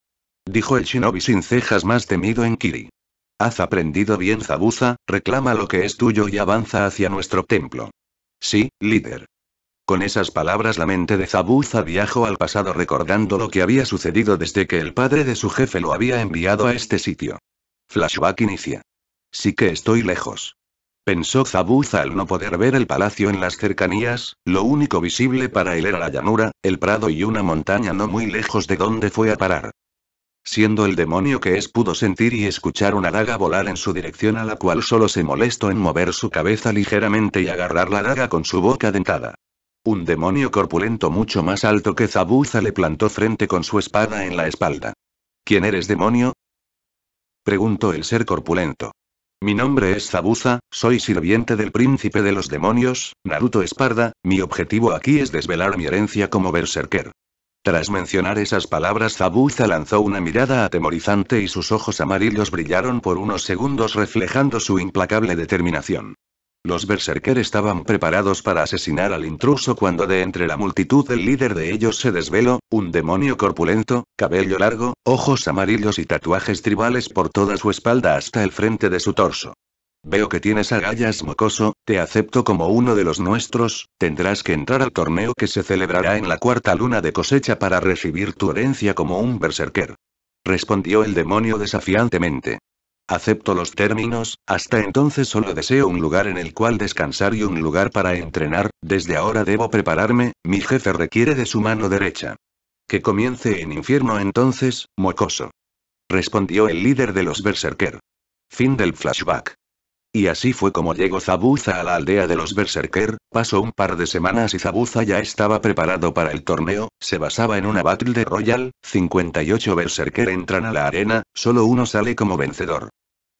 Dijo el shinobi sin cejas más temido en Kiri. Has aprendido bien Zabuza, reclama lo que es tuyo y avanza hacia nuestro templo. Sí, líder. Con esas palabras la mente de Zabuza viajó al pasado recordando lo que había sucedido desde que el padre de su jefe lo había enviado a este sitio. Flashback inicia. Sí que estoy lejos. Pensó Zabuza al no poder ver el palacio en las cercanías, lo único visible para él era la llanura, el prado y una montaña no muy lejos de donde fue a parar. Siendo el demonio que es pudo sentir y escuchar una daga volar en su dirección a la cual solo se molestó en mover su cabeza ligeramente y agarrar la daga con su boca dentada. Un demonio corpulento mucho más alto que Zabuza le plantó frente con su espada en la espalda. ¿Quién eres demonio? preguntó el ser corpulento. Mi nombre es Zabuza, soy sirviente del príncipe de los demonios, Naruto Esparda, mi objetivo aquí es desvelar mi herencia como berserker. Tras mencionar esas palabras Zabuza lanzó una mirada atemorizante y sus ojos amarillos brillaron por unos segundos reflejando su implacable determinación. Los berserker estaban preparados para asesinar al intruso cuando de entre la multitud el líder de ellos se desveló, un demonio corpulento, cabello largo, ojos amarillos y tatuajes tribales por toda su espalda hasta el frente de su torso. Veo que tienes agallas mocoso, te acepto como uno de los nuestros, tendrás que entrar al torneo que se celebrará en la cuarta luna de cosecha para recibir tu herencia como un berserker. Respondió el demonio desafiantemente. Acepto los términos, hasta entonces solo deseo un lugar en el cual descansar y un lugar para entrenar, desde ahora debo prepararme, mi jefe requiere de su mano derecha. Que comience en infierno entonces, mocoso. Respondió el líder de los Berserker. Fin del flashback. Y así fue como llegó Zabuza a la aldea de los Berserker, Pasó un par de semanas y Zabuza ya estaba preparado para el torneo, se basaba en una Battle de Royal, 58 Berserker entran a la arena, solo uno sale como vencedor.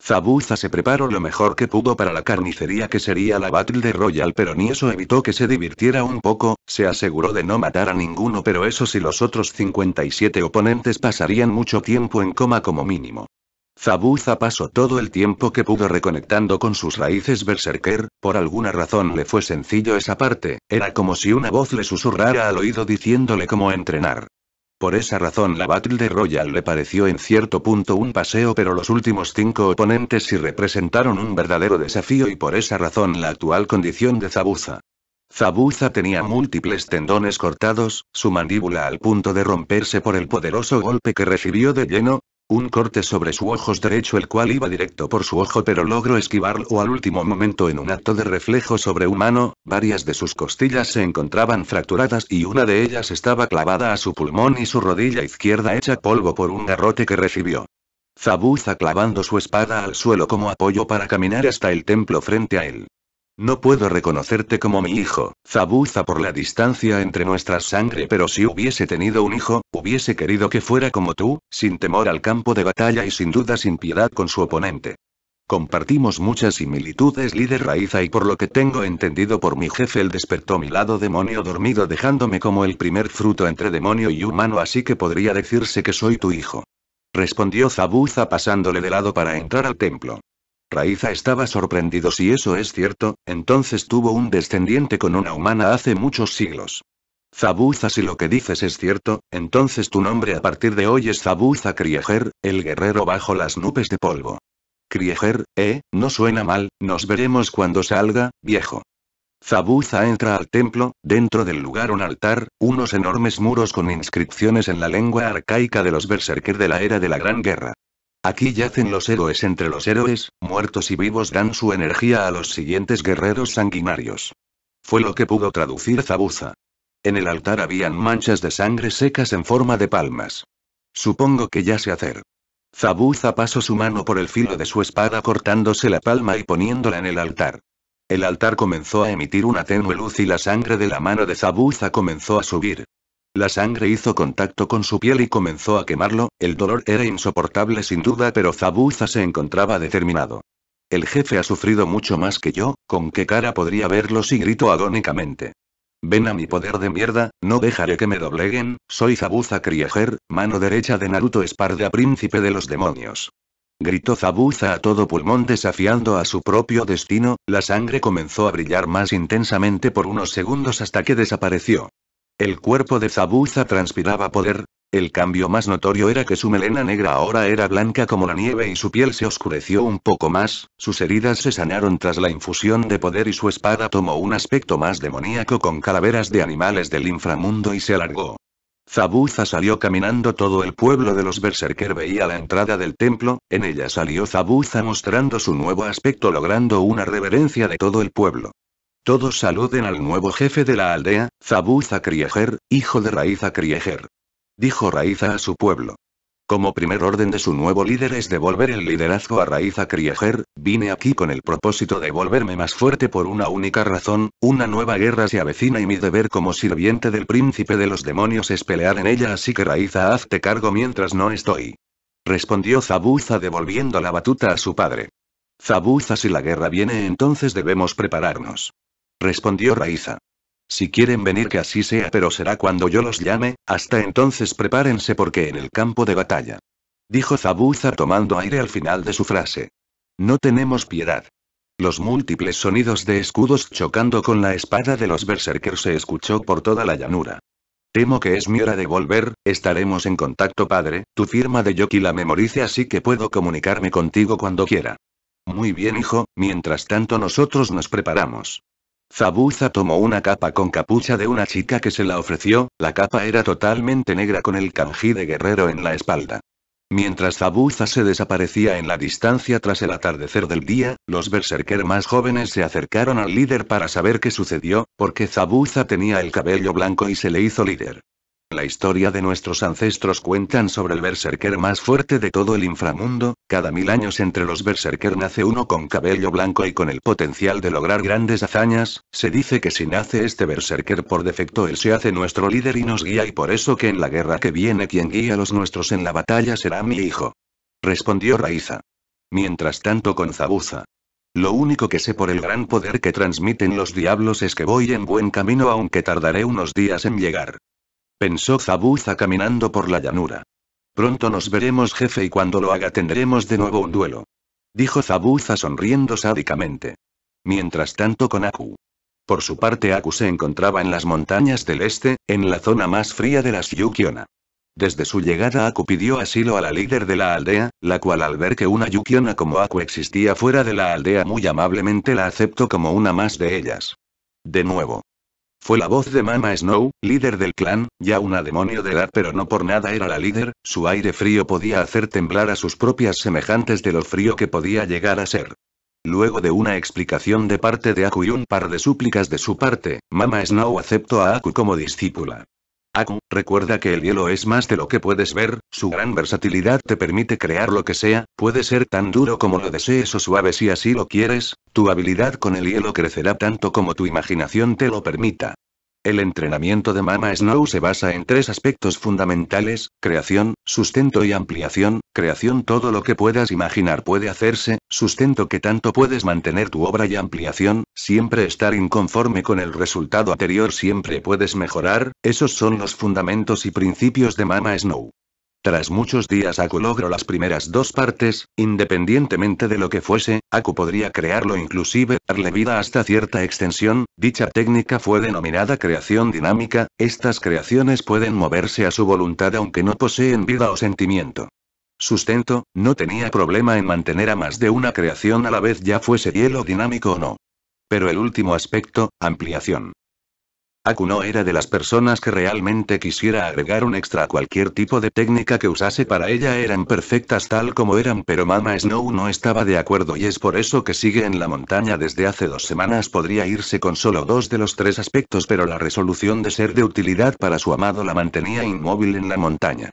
Zabuza se preparó lo mejor que pudo para la carnicería que sería la Battle de Royal pero ni eso evitó que se divirtiera un poco, se aseguró de no matar a ninguno pero eso sí los otros 57 oponentes pasarían mucho tiempo en coma como mínimo. Zabuza pasó todo el tiempo que pudo reconectando con sus raíces berserker, por alguna razón le fue sencillo esa parte, era como si una voz le susurrara al oído diciéndole cómo entrenar. Por esa razón la Battle de Royal le pareció en cierto punto un paseo pero los últimos cinco oponentes sí representaron un verdadero desafío y por esa razón la actual condición de Zabuza. Zabuza tenía múltiples tendones cortados, su mandíbula al punto de romperse por el poderoso golpe que recibió de lleno, un corte sobre su ojo derecho el cual iba directo por su ojo pero logró esquivarlo al último momento en un acto de reflejo sobrehumano, varias de sus costillas se encontraban fracturadas y una de ellas estaba clavada a su pulmón y su rodilla izquierda hecha polvo por un garrote que recibió. Zabuza clavando su espada al suelo como apoyo para caminar hasta el templo frente a él. No puedo reconocerte como mi hijo, Zabuza por la distancia entre nuestras sangre, pero si hubiese tenido un hijo, hubiese querido que fuera como tú, sin temor al campo de batalla y sin duda sin piedad con su oponente. Compartimos muchas similitudes líder raiza y por lo que tengo entendido por mi jefe él despertó mi lado demonio dormido dejándome como el primer fruto entre demonio y humano así que podría decirse que soy tu hijo. Respondió Zabuza pasándole de lado para entrar al templo. Raiza estaba sorprendido si eso es cierto, entonces tuvo un descendiente con una humana hace muchos siglos. Zabuza si lo que dices es cierto, entonces tu nombre a partir de hoy es Zabuza Krieger, el guerrero bajo las nubes de polvo. Krieger, eh, no suena mal, nos veremos cuando salga, viejo. Zabuza entra al templo, dentro del lugar un altar, unos enormes muros con inscripciones en la lengua arcaica de los berserker de la era de la Gran Guerra. Aquí yacen los héroes entre los héroes, muertos y vivos dan su energía a los siguientes guerreros sanguinarios. Fue lo que pudo traducir Zabuza. En el altar habían manchas de sangre secas en forma de palmas. Supongo que ya sé hacer. Zabuza pasó su mano por el filo de su espada cortándose la palma y poniéndola en el altar. El altar comenzó a emitir una tenue luz y la sangre de la mano de Zabuza comenzó a subir. La sangre hizo contacto con su piel y comenzó a quemarlo, el dolor era insoportable sin duda pero Zabuza se encontraba determinado. El jefe ha sufrido mucho más que yo, ¿con qué cara podría verlo y gritó agónicamente? Ven a mi poder de mierda, no dejaré que me dobleguen, soy Zabuza Krieger, mano derecha de Naruto Esparda príncipe de los demonios. Gritó Zabuza a todo pulmón desafiando a su propio destino, la sangre comenzó a brillar más intensamente por unos segundos hasta que desapareció. El cuerpo de Zabuza transpiraba poder. El cambio más notorio era que su melena negra ahora era blanca como la nieve y su piel se oscureció un poco más, sus heridas se sanaron tras la infusión de poder y su espada tomó un aspecto más demoníaco con calaveras de animales del inframundo y se alargó. Zabuza salió caminando todo el pueblo de los Berserker veía la entrada del templo, en ella salió Zabuza mostrando su nuevo aspecto logrando una reverencia de todo el pueblo. Todos saluden al nuevo jefe de la aldea, Zabuza Krieger, hijo de Raiza Krieger. Dijo Raiza a su pueblo. Como primer orden de su nuevo líder es devolver el liderazgo a Raiza Krieger, vine aquí con el propósito de volverme más fuerte por una única razón, una nueva guerra se avecina y mi deber como sirviente del príncipe de los demonios es pelear en ella así que Raiza hazte cargo mientras no estoy. Respondió Zabuza devolviendo la batuta a su padre. Zabuza si la guerra viene entonces debemos prepararnos respondió Raiza. Si quieren venir que así sea, pero será cuando yo los llame, hasta entonces prepárense porque en el campo de batalla. Dijo Zabuza tomando aire al final de su frase. No tenemos piedad. Los múltiples sonidos de escudos chocando con la espada de los berserker se escuchó por toda la llanura. Temo que es mi hora de volver, estaremos en contacto padre, tu firma de Yoki la memorice así que puedo comunicarme contigo cuando quiera. Muy bien hijo, mientras tanto nosotros nos preparamos. Zabuza tomó una capa con capucha de una chica que se la ofreció, la capa era totalmente negra con el kanji de guerrero en la espalda. Mientras Zabuza se desaparecía en la distancia tras el atardecer del día, los berserker más jóvenes se acercaron al líder para saber qué sucedió, porque Zabuza tenía el cabello blanco y se le hizo líder. La historia de nuestros ancestros cuentan sobre el berserker más fuerte de todo el inframundo, cada mil años entre los berserker nace uno con cabello blanco y con el potencial de lograr grandes hazañas, se dice que si nace este berserker por defecto él se hace nuestro líder y nos guía y por eso que en la guerra que viene quien guía a los nuestros en la batalla será mi hijo. Respondió Raiza. Mientras tanto con Zabuza. Lo único que sé por el gran poder que transmiten los diablos es que voy en buen camino aunque tardaré unos días en llegar pensó Zabuza caminando por la llanura. Pronto nos veremos jefe y cuando lo haga tendremos de nuevo un duelo. Dijo Zabuza sonriendo sádicamente. Mientras tanto con Aku. Por su parte Aku se encontraba en las montañas del este, en la zona más fría de las Yukiona. Desde su llegada Aku pidió asilo a la líder de la aldea, la cual al ver que una Yukiona como Aku existía fuera de la aldea muy amablemente la aceptó como una más de ellas. De nuevo, fue la voz de Mama Snow, líder del clan, ya una demonio de edad pero no por nada era la líder, su aire frío podía hacer temblar a sus propias semejantes de lo frío que podía llegar a ser. Luego de una explicación de parte de Aku y un par de súplicas de su parte, Mama Snow aceptó a Aku como discípula recuerda que el hielo es más de lo que puedes ver, su gran versatilidad te permite crear lo que sea, puede ser tan duro como lo desees o suave si así lo quieres, tu habilidad con el hielo crecerá tanto como tu imaginación te lo permita. El entrenamiento de Mama Snow se basa en tres aspectos fundamentales, creación, sustento y ampliación, creación todo lo que puedas imaginar puede hacerse, sustento que tanto puedes mantener tu obra y ampliación, siempre estar inconforme con el resultado anterior siempre puedes mejorar, esos son los fundamentos y principios de Mama Snow. Tras muchos días Aku logró las primeras dos partes, independientemente de lo que fuese, Aku podría crearlo inclusive, darle vida hasta cierta extensión, dicha técnica fue denominada creación dinámica, estas creaciones pueden moverse a su voluntad aunque no poseen vida o sentimiento. Sustento, no tenía problema en mantener a más de una creación a la vez ya fuese hielo dinámico o no. Pero el último aspecto, ampliación. Aku no era de las personas que realmente quisiera agregar un extra a cualquier tipo de técnica que usase para ella eran perfectas tal como eran pero Mama Snow no estaba de acuerdo y es por eso que sigue en la montaña desde hace dos semanas podría irse con solo dos de los tres aspectos pero la resolución de ser de utilidad para su amado la mantenía inmóvil en la montaña.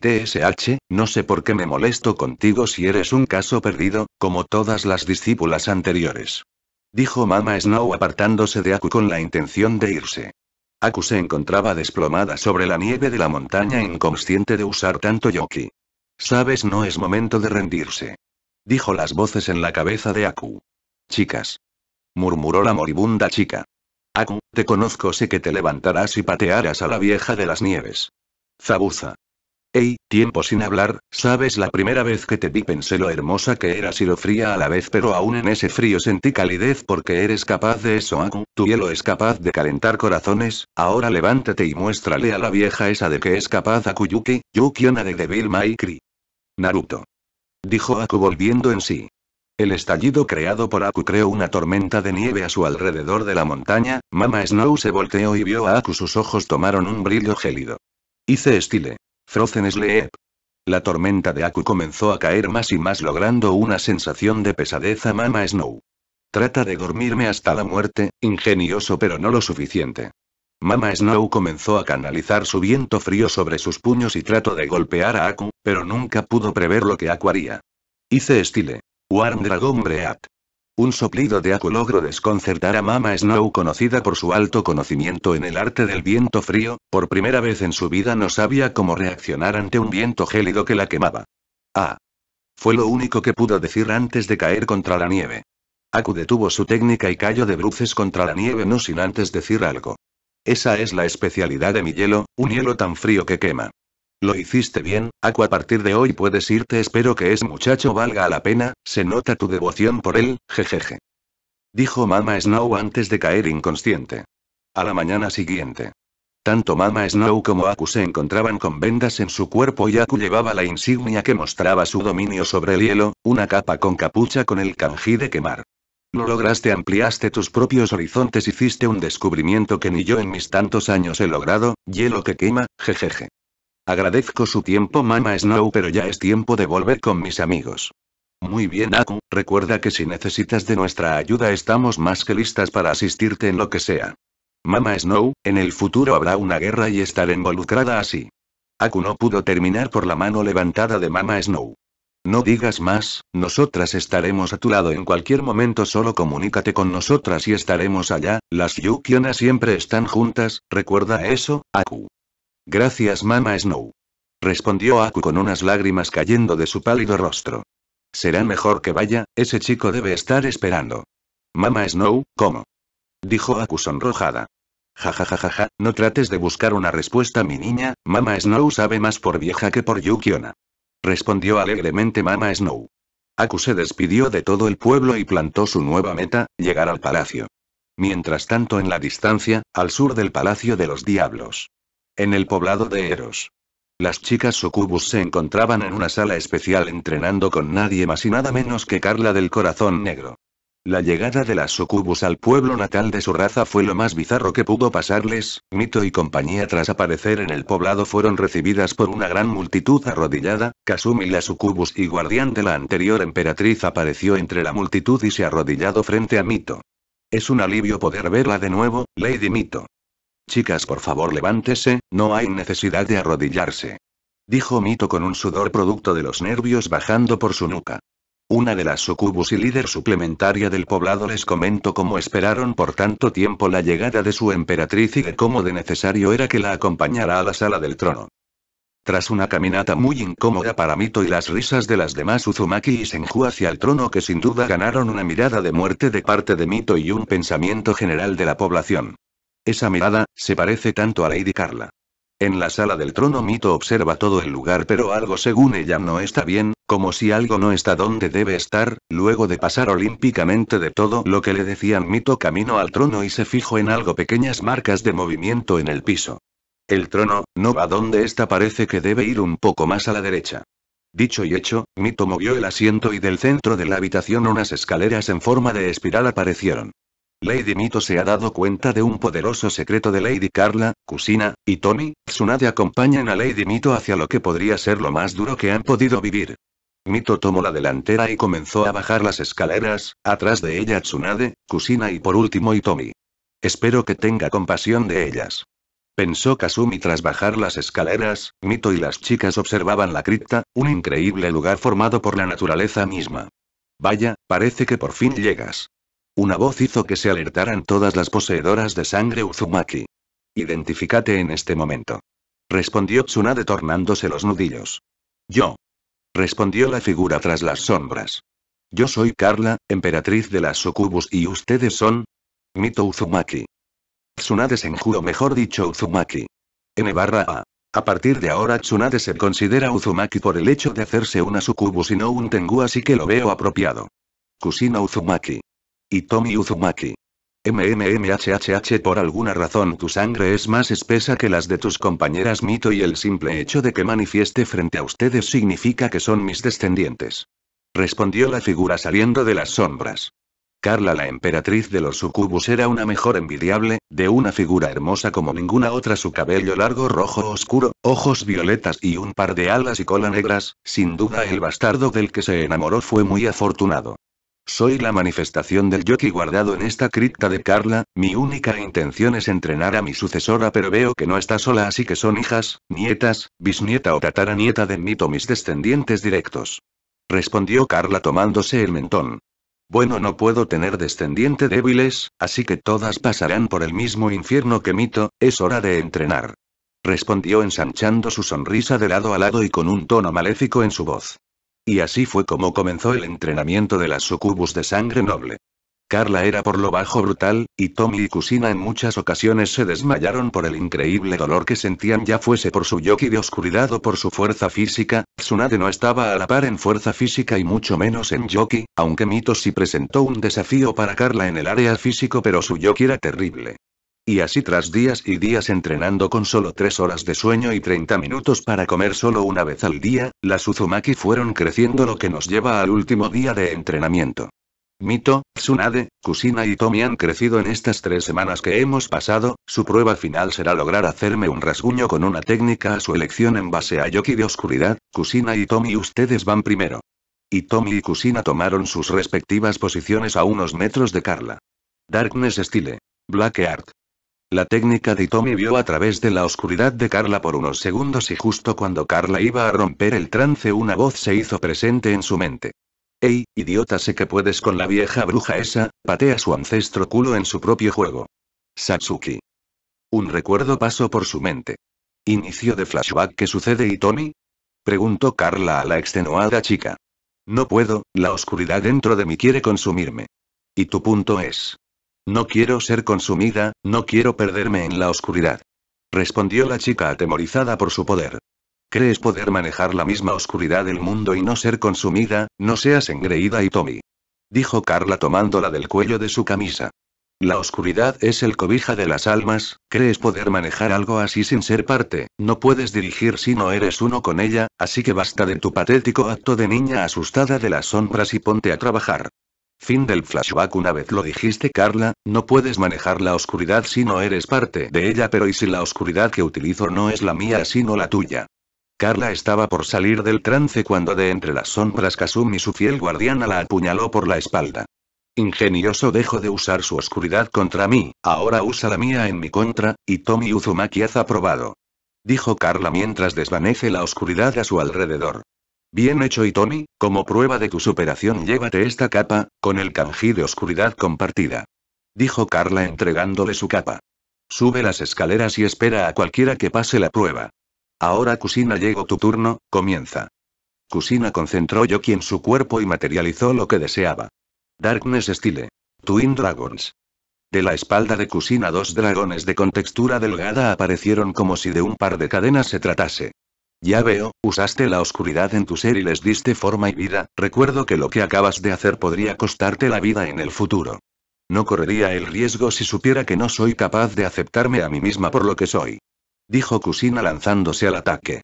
TSH, no sé por qué me molesto contigo si eres un caso perdido, como todas las discípulas anteriores. Dijo Mama Snow apartándose de Aku con la intención de irse. Aku se encontraba desplomada sobre la nieve de la montaña inconsciente de usar tanto yoki. Sabes, no es momento de rendirse. Dijo las voces en la cabeza de Aku. Chicas. Murmuró la moribunda chica. Aku, te conozco, sé que te levantarás y patearás a la vieja de las nieves. Zabuza. Ey, tiempo sin hablar, sabes la primera vez que te vi pensé lo hermosa que eras y lo fría a la vez pero aún en ese frío sentí calidez porque eres capaz de eso Aku, ah, tu hielo es capaz de calentar corazones, ahora levántate y muéstrale a la vieja esa de que es capaz Akuyuki, Yuki, Yukiona de Devil May Cry. Naruto. Dijo Aku volviendo en sí. El estallido creado por Aku creó una tormenta de nieve a su alrededor de la montaña. Mama Snow se volteó y vio a Aku. Sus ojos tomaron un brillo gélido. Hice estile. Frozen Sleep. La tormenta de Aku comenzó a caer más y más logrando una sensación de pesadez a Mama Snow. Trata de dormirme hasta la muerte, ingenioso pero no lo suficiente. Mama Snow comenzó a canalizar su viento frío sobre sus puños y trató de golpear a Aku, pero nunca pudo prever lo que Aku haría. Hice estile. Warm Dragon Breath. Un soplido de Aku logró desconcertar a Mama Snow conocida por su alto conocimiento en el arte del viento frío, por primera vez en su vida no sabía cómo reaccionar ante un viento gélido que la quemaba. Ah. Fue lo único que pudo decir antes de caer contra la nieve. Aku detuvo su técnica y cayó de bruces contra la nieve no sin antes decir algo. Esa es la especialidad de mi hielo, un hielo tan frío que quema. Lo hiciste bien, Aku. A partir de hoy puedes irte. Espero que ese muchacho valga la pena, se nota tu devoción por él, jejeje. Dijo Mama Snow antes de caer inconsciente. A la mañana siguiente. Tanto Mama Snow como Aku se encontraban con vendas en su cuerpo y Aku llevaba la insignia que mostraba su dominio sobre el hielo, una capa con capucha con el kanji de quemar. Lo lograste, ampliaste tus propios horizontes, hiciste un descubrimiento que ni yo en mis tantos años he logrado, hielo que quema, jejeje. Agradezco su tiempo, Mama Snow, pero ya es tiempo de volver con mis amigos. Muy bien, Aku, recuerda que si necesitas de nuestra ayuda estamos más que listas para asistirte en lo que sea. Mama Snow, en el futuro habrá una guerra y estar involucrada así. Aku no pudo terminar por la mano levantada de Mama Snow. No digas más, nosotras estaremos a tu lado en cualquier momento, solo comunícate con nosotras y estaremos allá. Las Yukiona siempre están juntas, recuerda eso, Aku. Gracias, Mama Snow. Respondió Aku con unas lágrimas cayendo de su pálido rostro. Será mejor que vaya, ese chico debe estar esperando. Mama Snow, ¿cómo? Dijo Aku sonrojada. Ja ja ja ja ja, no trates de buscar una respuesta mi niña, Mama Snow sabe más por vieja que por Yukiona. Respondió alegremente Mama Snow. Aku se despidió de todo el pueblo y plantó su nueva meta, llegar al palacio. Mientras tanto en la distancia, al sur del Palacio de los Diablos. En el poblado de Eros. Las chicas sucubus se encontraban en una sala especial entrenando con nadie más y nada menos que Carla del Corazón Negro. La llegada de las sucubus al pueblo natal de su raza fue lo más bizarro que pudo pasarles, Mito y compañía tras aparecer en el poblado fueron recibidas por una gran multitud arrodillada, Kasumi la sucubus y guardián de la anterior emperatriz apareció entre la multitud y se arrodillado frente a Mito. Es un alivio poder verla de nuevo, Lady Mito. Chicas, por favor, levántese, no hay necesidad de arrodillarse. Dijo Mito con un sudor producto de los nervios bajando por su nuca. Una de las sucubus y líder suplementaria del poblado les comentó cómo esperaron por tanto tiempo la llegada de su emperatriz y de cómo de necesario era que la acompañara a la sala del trono. Tras una caminata muy incómoda para Mito y las risas de las demás Uzumaki y Senju hacia el trono que sin duda ganaron una mirada de muerte de parte de Mito y un pensamiento general de la población. Esa mirada, se parece tanto a Lady Carla. En la sala del trono Mito observa todo el lugar, pero algo según ella no está bien, como si algo no está donde debe estar, luego de pasar olímpicamente de todo lo que le decían Mito camino al trono y se fijó en algo pequeñas marcas de movimiento en el piso. El trono, no va donde está, parece que debe ir un poco más a la derecha. Dicho y hecho, Mito movió el asiento y del centro de la habitación unas escaleras en forma de espiral aparecieron. Lady Mito se ha dado cuenta de un poderoso secreto de Lady Carla, Kusina, y Tommy, Tsunade acompañan a Lady Mito hacia lo que podría ser lo más duro que han podido vivir. Mito tomó la delantera y comenzó a bajar las escaleras, atrás de ella Tsunade, Kusina y por último Itomi. Espero que tenga compasión de ellas. Pensó Kasumi tras bajar las escaleras, Mito y las chicas observaban la cripta, un increíble lugar formado por la naturaleza misma. Vaya, parece que por fin llegas. Una voz hizo que se alertaran todas las poseedoras de sangre Uzumaki. Identifícate en este momento. Respondió Tsunade tornándose los nudillos. Yo. Respondió la figura tras las sombras. Yo soy Carla, emperatriz de las sucubus y ustedes son... Mito Uzumaki. Tsunade Senju o mejor dicho Uzumaki. N barra A. A partir de ahora Tsunade se considera Uzumaki por el hecho de hacerse una sucubus y no un Tengu así que lo veo apropiado. Kusina Uzumaki. Y Tommy Uzumaki. MMMHHH por alguna razón tu sangre es más espesa que las de tus compañeras Mito y el simple hecho de que manifieste frente a ustedes significa que son mis descendientes. Respondió la figura saliendo de las sombras. Carla la emperatriz de los sucubus era una mejor envidiable, de una figura hermosa como ninguna otra su cabello largo rojo oscuro, ojos violetas y un par de alas y cola negras, sin duda el bastardo del que se enamoró fue muy afortunado. Soy la manifestación del yoki guardado en esta cripta de Carla, mi única intención es entrenar a mi sucesora pero veo que no está sola así que son hijas, nietas, bisnieta o tataranieta de mito mis descendientes directos. Respondió Carla tomándose el mentón. Bueno no puedo tener descendiente débiles, así que todas pasarán por el mismo infierno que mito, es hora de entrenar. Respondió ensanchando su sonrisa de lado a lado y con un tono maléfico en su voz. Y así fue como comenzó el entrenamiento de las sucubus de sangre noble. Carla era por lo bajo brutal, y Tommy y Kusina en muchas ocasiones se desmayaron por el increíble dolor que sentían ya fuese por su yoki de oscuridad o por su fuerza física, Tsunade no estaba a la par en fuerza física y mucho menos en yoki, aunque Mito sí presentó un desafío para Carla en el área físico pero su yoki era terrible. Y así tras días y días entrenando con solo 3 horas de sueño y 30 minutos para comer solo una vez al día, las Uzumaki fueron creciendo lo que nos lleva al último día de entrenamiento. Mito, Tsunade, Kusina y Tommy han crecido en estas tres semanas que hemos pasado, su prueba final será lograr hacerme un rasguño con una técnica a su elección en base a Yoki de Oscuridad, Kusina y Tommy ustedes van primero. Y Tommy y Kusina tomaron sus respectivas posiciones a unos metros de Carla. Darkness Style. Black Art. La técnica de Tommy vio a través de la oscuridad de Carla por unos segundos y justo cuando Carla iba a romper el trance una voz se hizo presente en su mente. Ey, idiota, sé que puedes con la vieja bruja esa, patea su ancestro culo en su propio juego. Satsuki. Un recuerdo pasó por su mente. Inicio de flashback ¿Qué sucede y Tommy? Preguntó Carla a la extenuada chica. No puedo, la oscuridad dentro de mí quiere consumirme. Y tu punto es. No quiero ser consumida, no quiero perderme en la oscuridad. Respondió la chica atemorizada por su poder. ¿Crees poder manejar la misma oscuridad del mundo y no ser consumida? No seas engreída y Tommy. Dijo Carla tomándola del cuello de su camisa. La oscuridad es el cobija de las almas, crees poder manejar algo así sin ser parte, no puedes dirigir si no eres uno con ella, así que basta de tu patético acto de niña asustada de las sombras y ponte a trabajar. Fin del flashback una vez lo dijiste Carla, no puedes manejar la oscuridad si no eres parte de ella pero y si la oscuridad que utilizo no es la mía sino la tuya. Carla estaba por salir del trance cuando de entre las sombras Kasumi su fiel guardiana la apuñaló por la espalda. Ingenioso dejo de usar su oscuridad contra mí, ahora usa la mía en mi contra, y Tommy Uzumaki ha aprobado. Dijo Carla mientras desvanece la oscuridad a su alrededor. Bien hecho y Tony, como prueba de tu superación llévate esta capa, con el kanji de oscuridad compartida. Dijo Carla entregándole su capa. Sube las escaleras y espera a cualquiera que pase la prueba. Ahora Kusina llegó tu turno, comienza. Kusina concentró Yoki en su cuerpo y materializó lo que deseaba. Darkness Style. Twin Dragons. De la espalda de Kusina dos dragones de contextura delgada aparecieron como si de un par de cadenas se tratase. Ya veo, usaste la oscuridad en tu ser y les diste forma y vida, recuerdo que lo que acabas de hacer podría costarte la vida en el futuro. No correría el riesgo si supiera que no soy capaz de aceptarme a mí misma por lo que soy. Dijo Kusina lanzándose al ataque.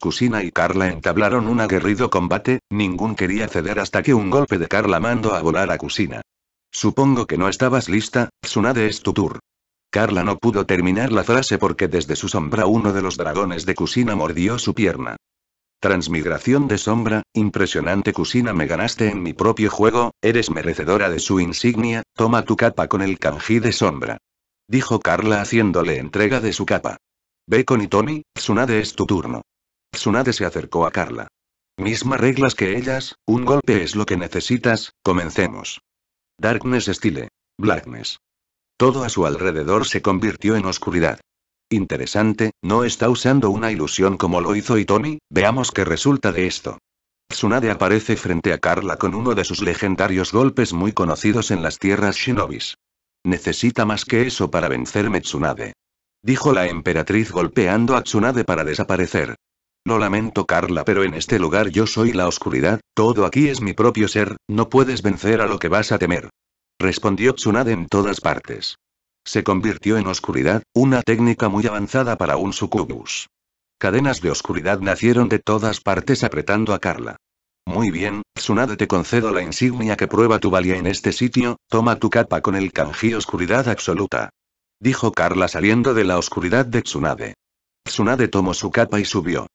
Kusina y Carla entablaron un aguerrido combate, ningún quería ceder hasta que un golpe de Carla mandó a volar a Kusina. Supongo que no estabas lista, Tsunade es tu tour. Carla no pudo terminar la frase porque desde su sombra uno de los dragones de Kusina mordió su pierna. Transmigración de sombra, impresionante Cusina me ganaste en mi propio juego, eres merecedora de su insignia, toma tu capa con el kanji de sombra. Dijo Carla haciéndole entrega de su capa. Bacon y Tommy, Tsunade es tu turno. Tsunade se acercó a Carla. Mismas reglas que ellas, un golpe es lo que necesitas, comencemos. Darkness Style. Blackness. Todo a su alrededor se convirtió en oscuridad. Interesante, no está usando una ilusión como lo hizo Itomi, veamos qué resulta de esto. Tsunade aparece frente a Carla con uno de sus legendarios golpes muy conocidos en las tierras shinobis. Necesita más que eso para vencerme Tsunade. Dijo la emperatriz golpeando a Tsunade para desaparecer. Lo lamento Carla, pero en este lugar yo soy la oscuridad, todo aquí es mi propio ser, no puedes vencer a lo que vas a temer respondió Tsunade en todas partes. Se convirtió en oscuridad, una técnica muy avanzada para un sucubus. Cadenas de oscuridad nacieron de todas partes apretando a Carla. Muy bien, Tsunade te concedo la insignia que prueba tu valía en este sitio, toma tu capa con el kanji oscuridad absoluta. Dijo Carla saliendo de la oscuridad de Tsunade. Tsunade tomó su capa y subió.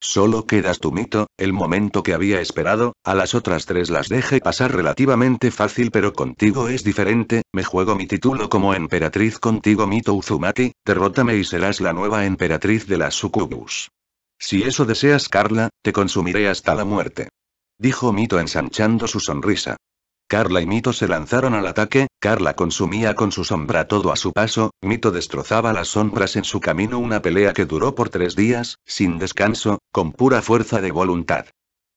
Solo quedas tú, mito, el momento que había esperado, a las otras tres las dejé pasar relativamente fácil pero contigo es diferente, me juego mi título como emperatriz contigo mito Uzumaki, derrótame y serás la nueva emperatriz de las Sukubus. Si eso deseas Carla, te consumiré hasta la muerte. Dijo Mito ensanchando su sonrisa. Carla y Mito se lanzaron al ataque, Carla consumía con su sombra todo a su paso, Mito destrozaba las sombras en su camino una pelea que duró por tres días, sin descanso, con pura fuerza de voluntad.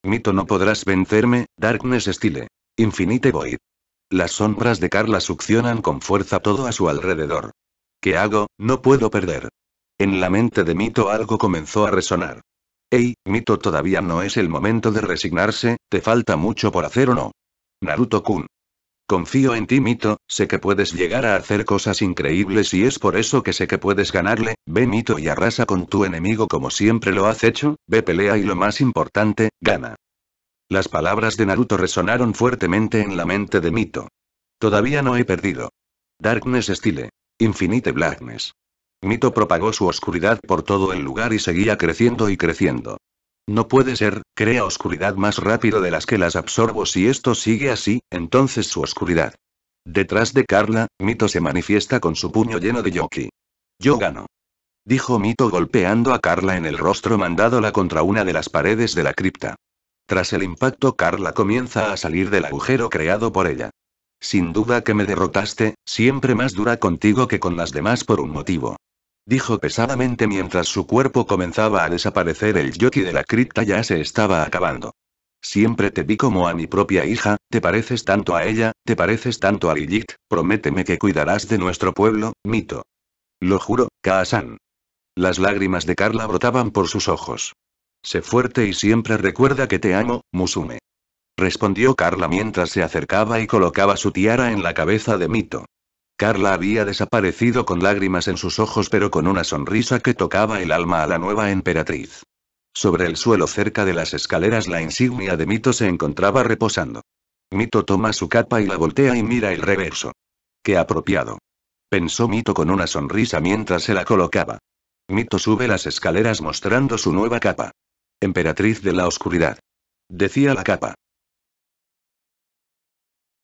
Mito no podrás vencerme, Darkness Style. Infinite Void. Las sombras de Carla succionan con fuerza todo a su alrededor. ¿Qué hago? No puedo perder. En la mente de Mito algo comenzó a resonar. Ey, Mito todavía no es el momento de resignarse, te falta mucho por hacer o no. Naruto-kun. Confío en ti, Mito, sé que puedes llegar a hacer cosas increíbles y es por eso que sé que puedes ganarle. Ve, Mito, y arrasa con tu enemigo como siempre lo has hecho, ve, pelea y lo más importante, gana. Las palabras de Naruto resonaron fuertemente en la mente de Mito. Todavía no he perdido. Darkness Style. Infinite Blackness. Mito propagó su oscuridad por todo el lugar y seguía creciendo y creciendo. No puede ser, crea oscuridad más rápido de las que las absorbo si esto sigue así, entonces su oscuridad. Detrás de Carla, Mito se manifiesta con su puño lleno de yoki. Yo gano. Dijo Mito golpeando a Carla en el rostro mandándola contra una de las paredes de la cripta. Tras el impacto Carla comienza a salir del agujero creado por ella. Sin duda que me derrotaste, siempre más dura contigo que con las demás por un motivo dijo pesadamente mientras su cuerpo comenzaba a desaparecer el yoki de la cripta ya se estaba acabando. Siempre te vi como a mi propia hija, te pareces tanto a ella, te pareces tanto a Lilith, prométeme que cuidarás de nuestro pueblo, Mito. Lo juro, Kaasan. Las lágrimas de Carla brotaban por sus ojos. Sé fuerte y siempre recuerda que te amo, Musume. Respondió Carla mientras se acercaba y colocaba su tiara en la cabeza de Mito. Carla había desaparecido con lágrimas en sus ojos pero con una sonrisa que tocaba el alma a la nueva emperatriz. Sobre el suelo cerca de las escaleras la insignia de Mito se encontraba reposando. Mito toma su capa y la voltea y mira el reverso. ¡Qué apropiado! pensó Mito con una sonrisa mientras se la colocaba. Mito sube las escaleras mostrando su nueva capa. Emperatriz de la Oscuridad. Decía la capa.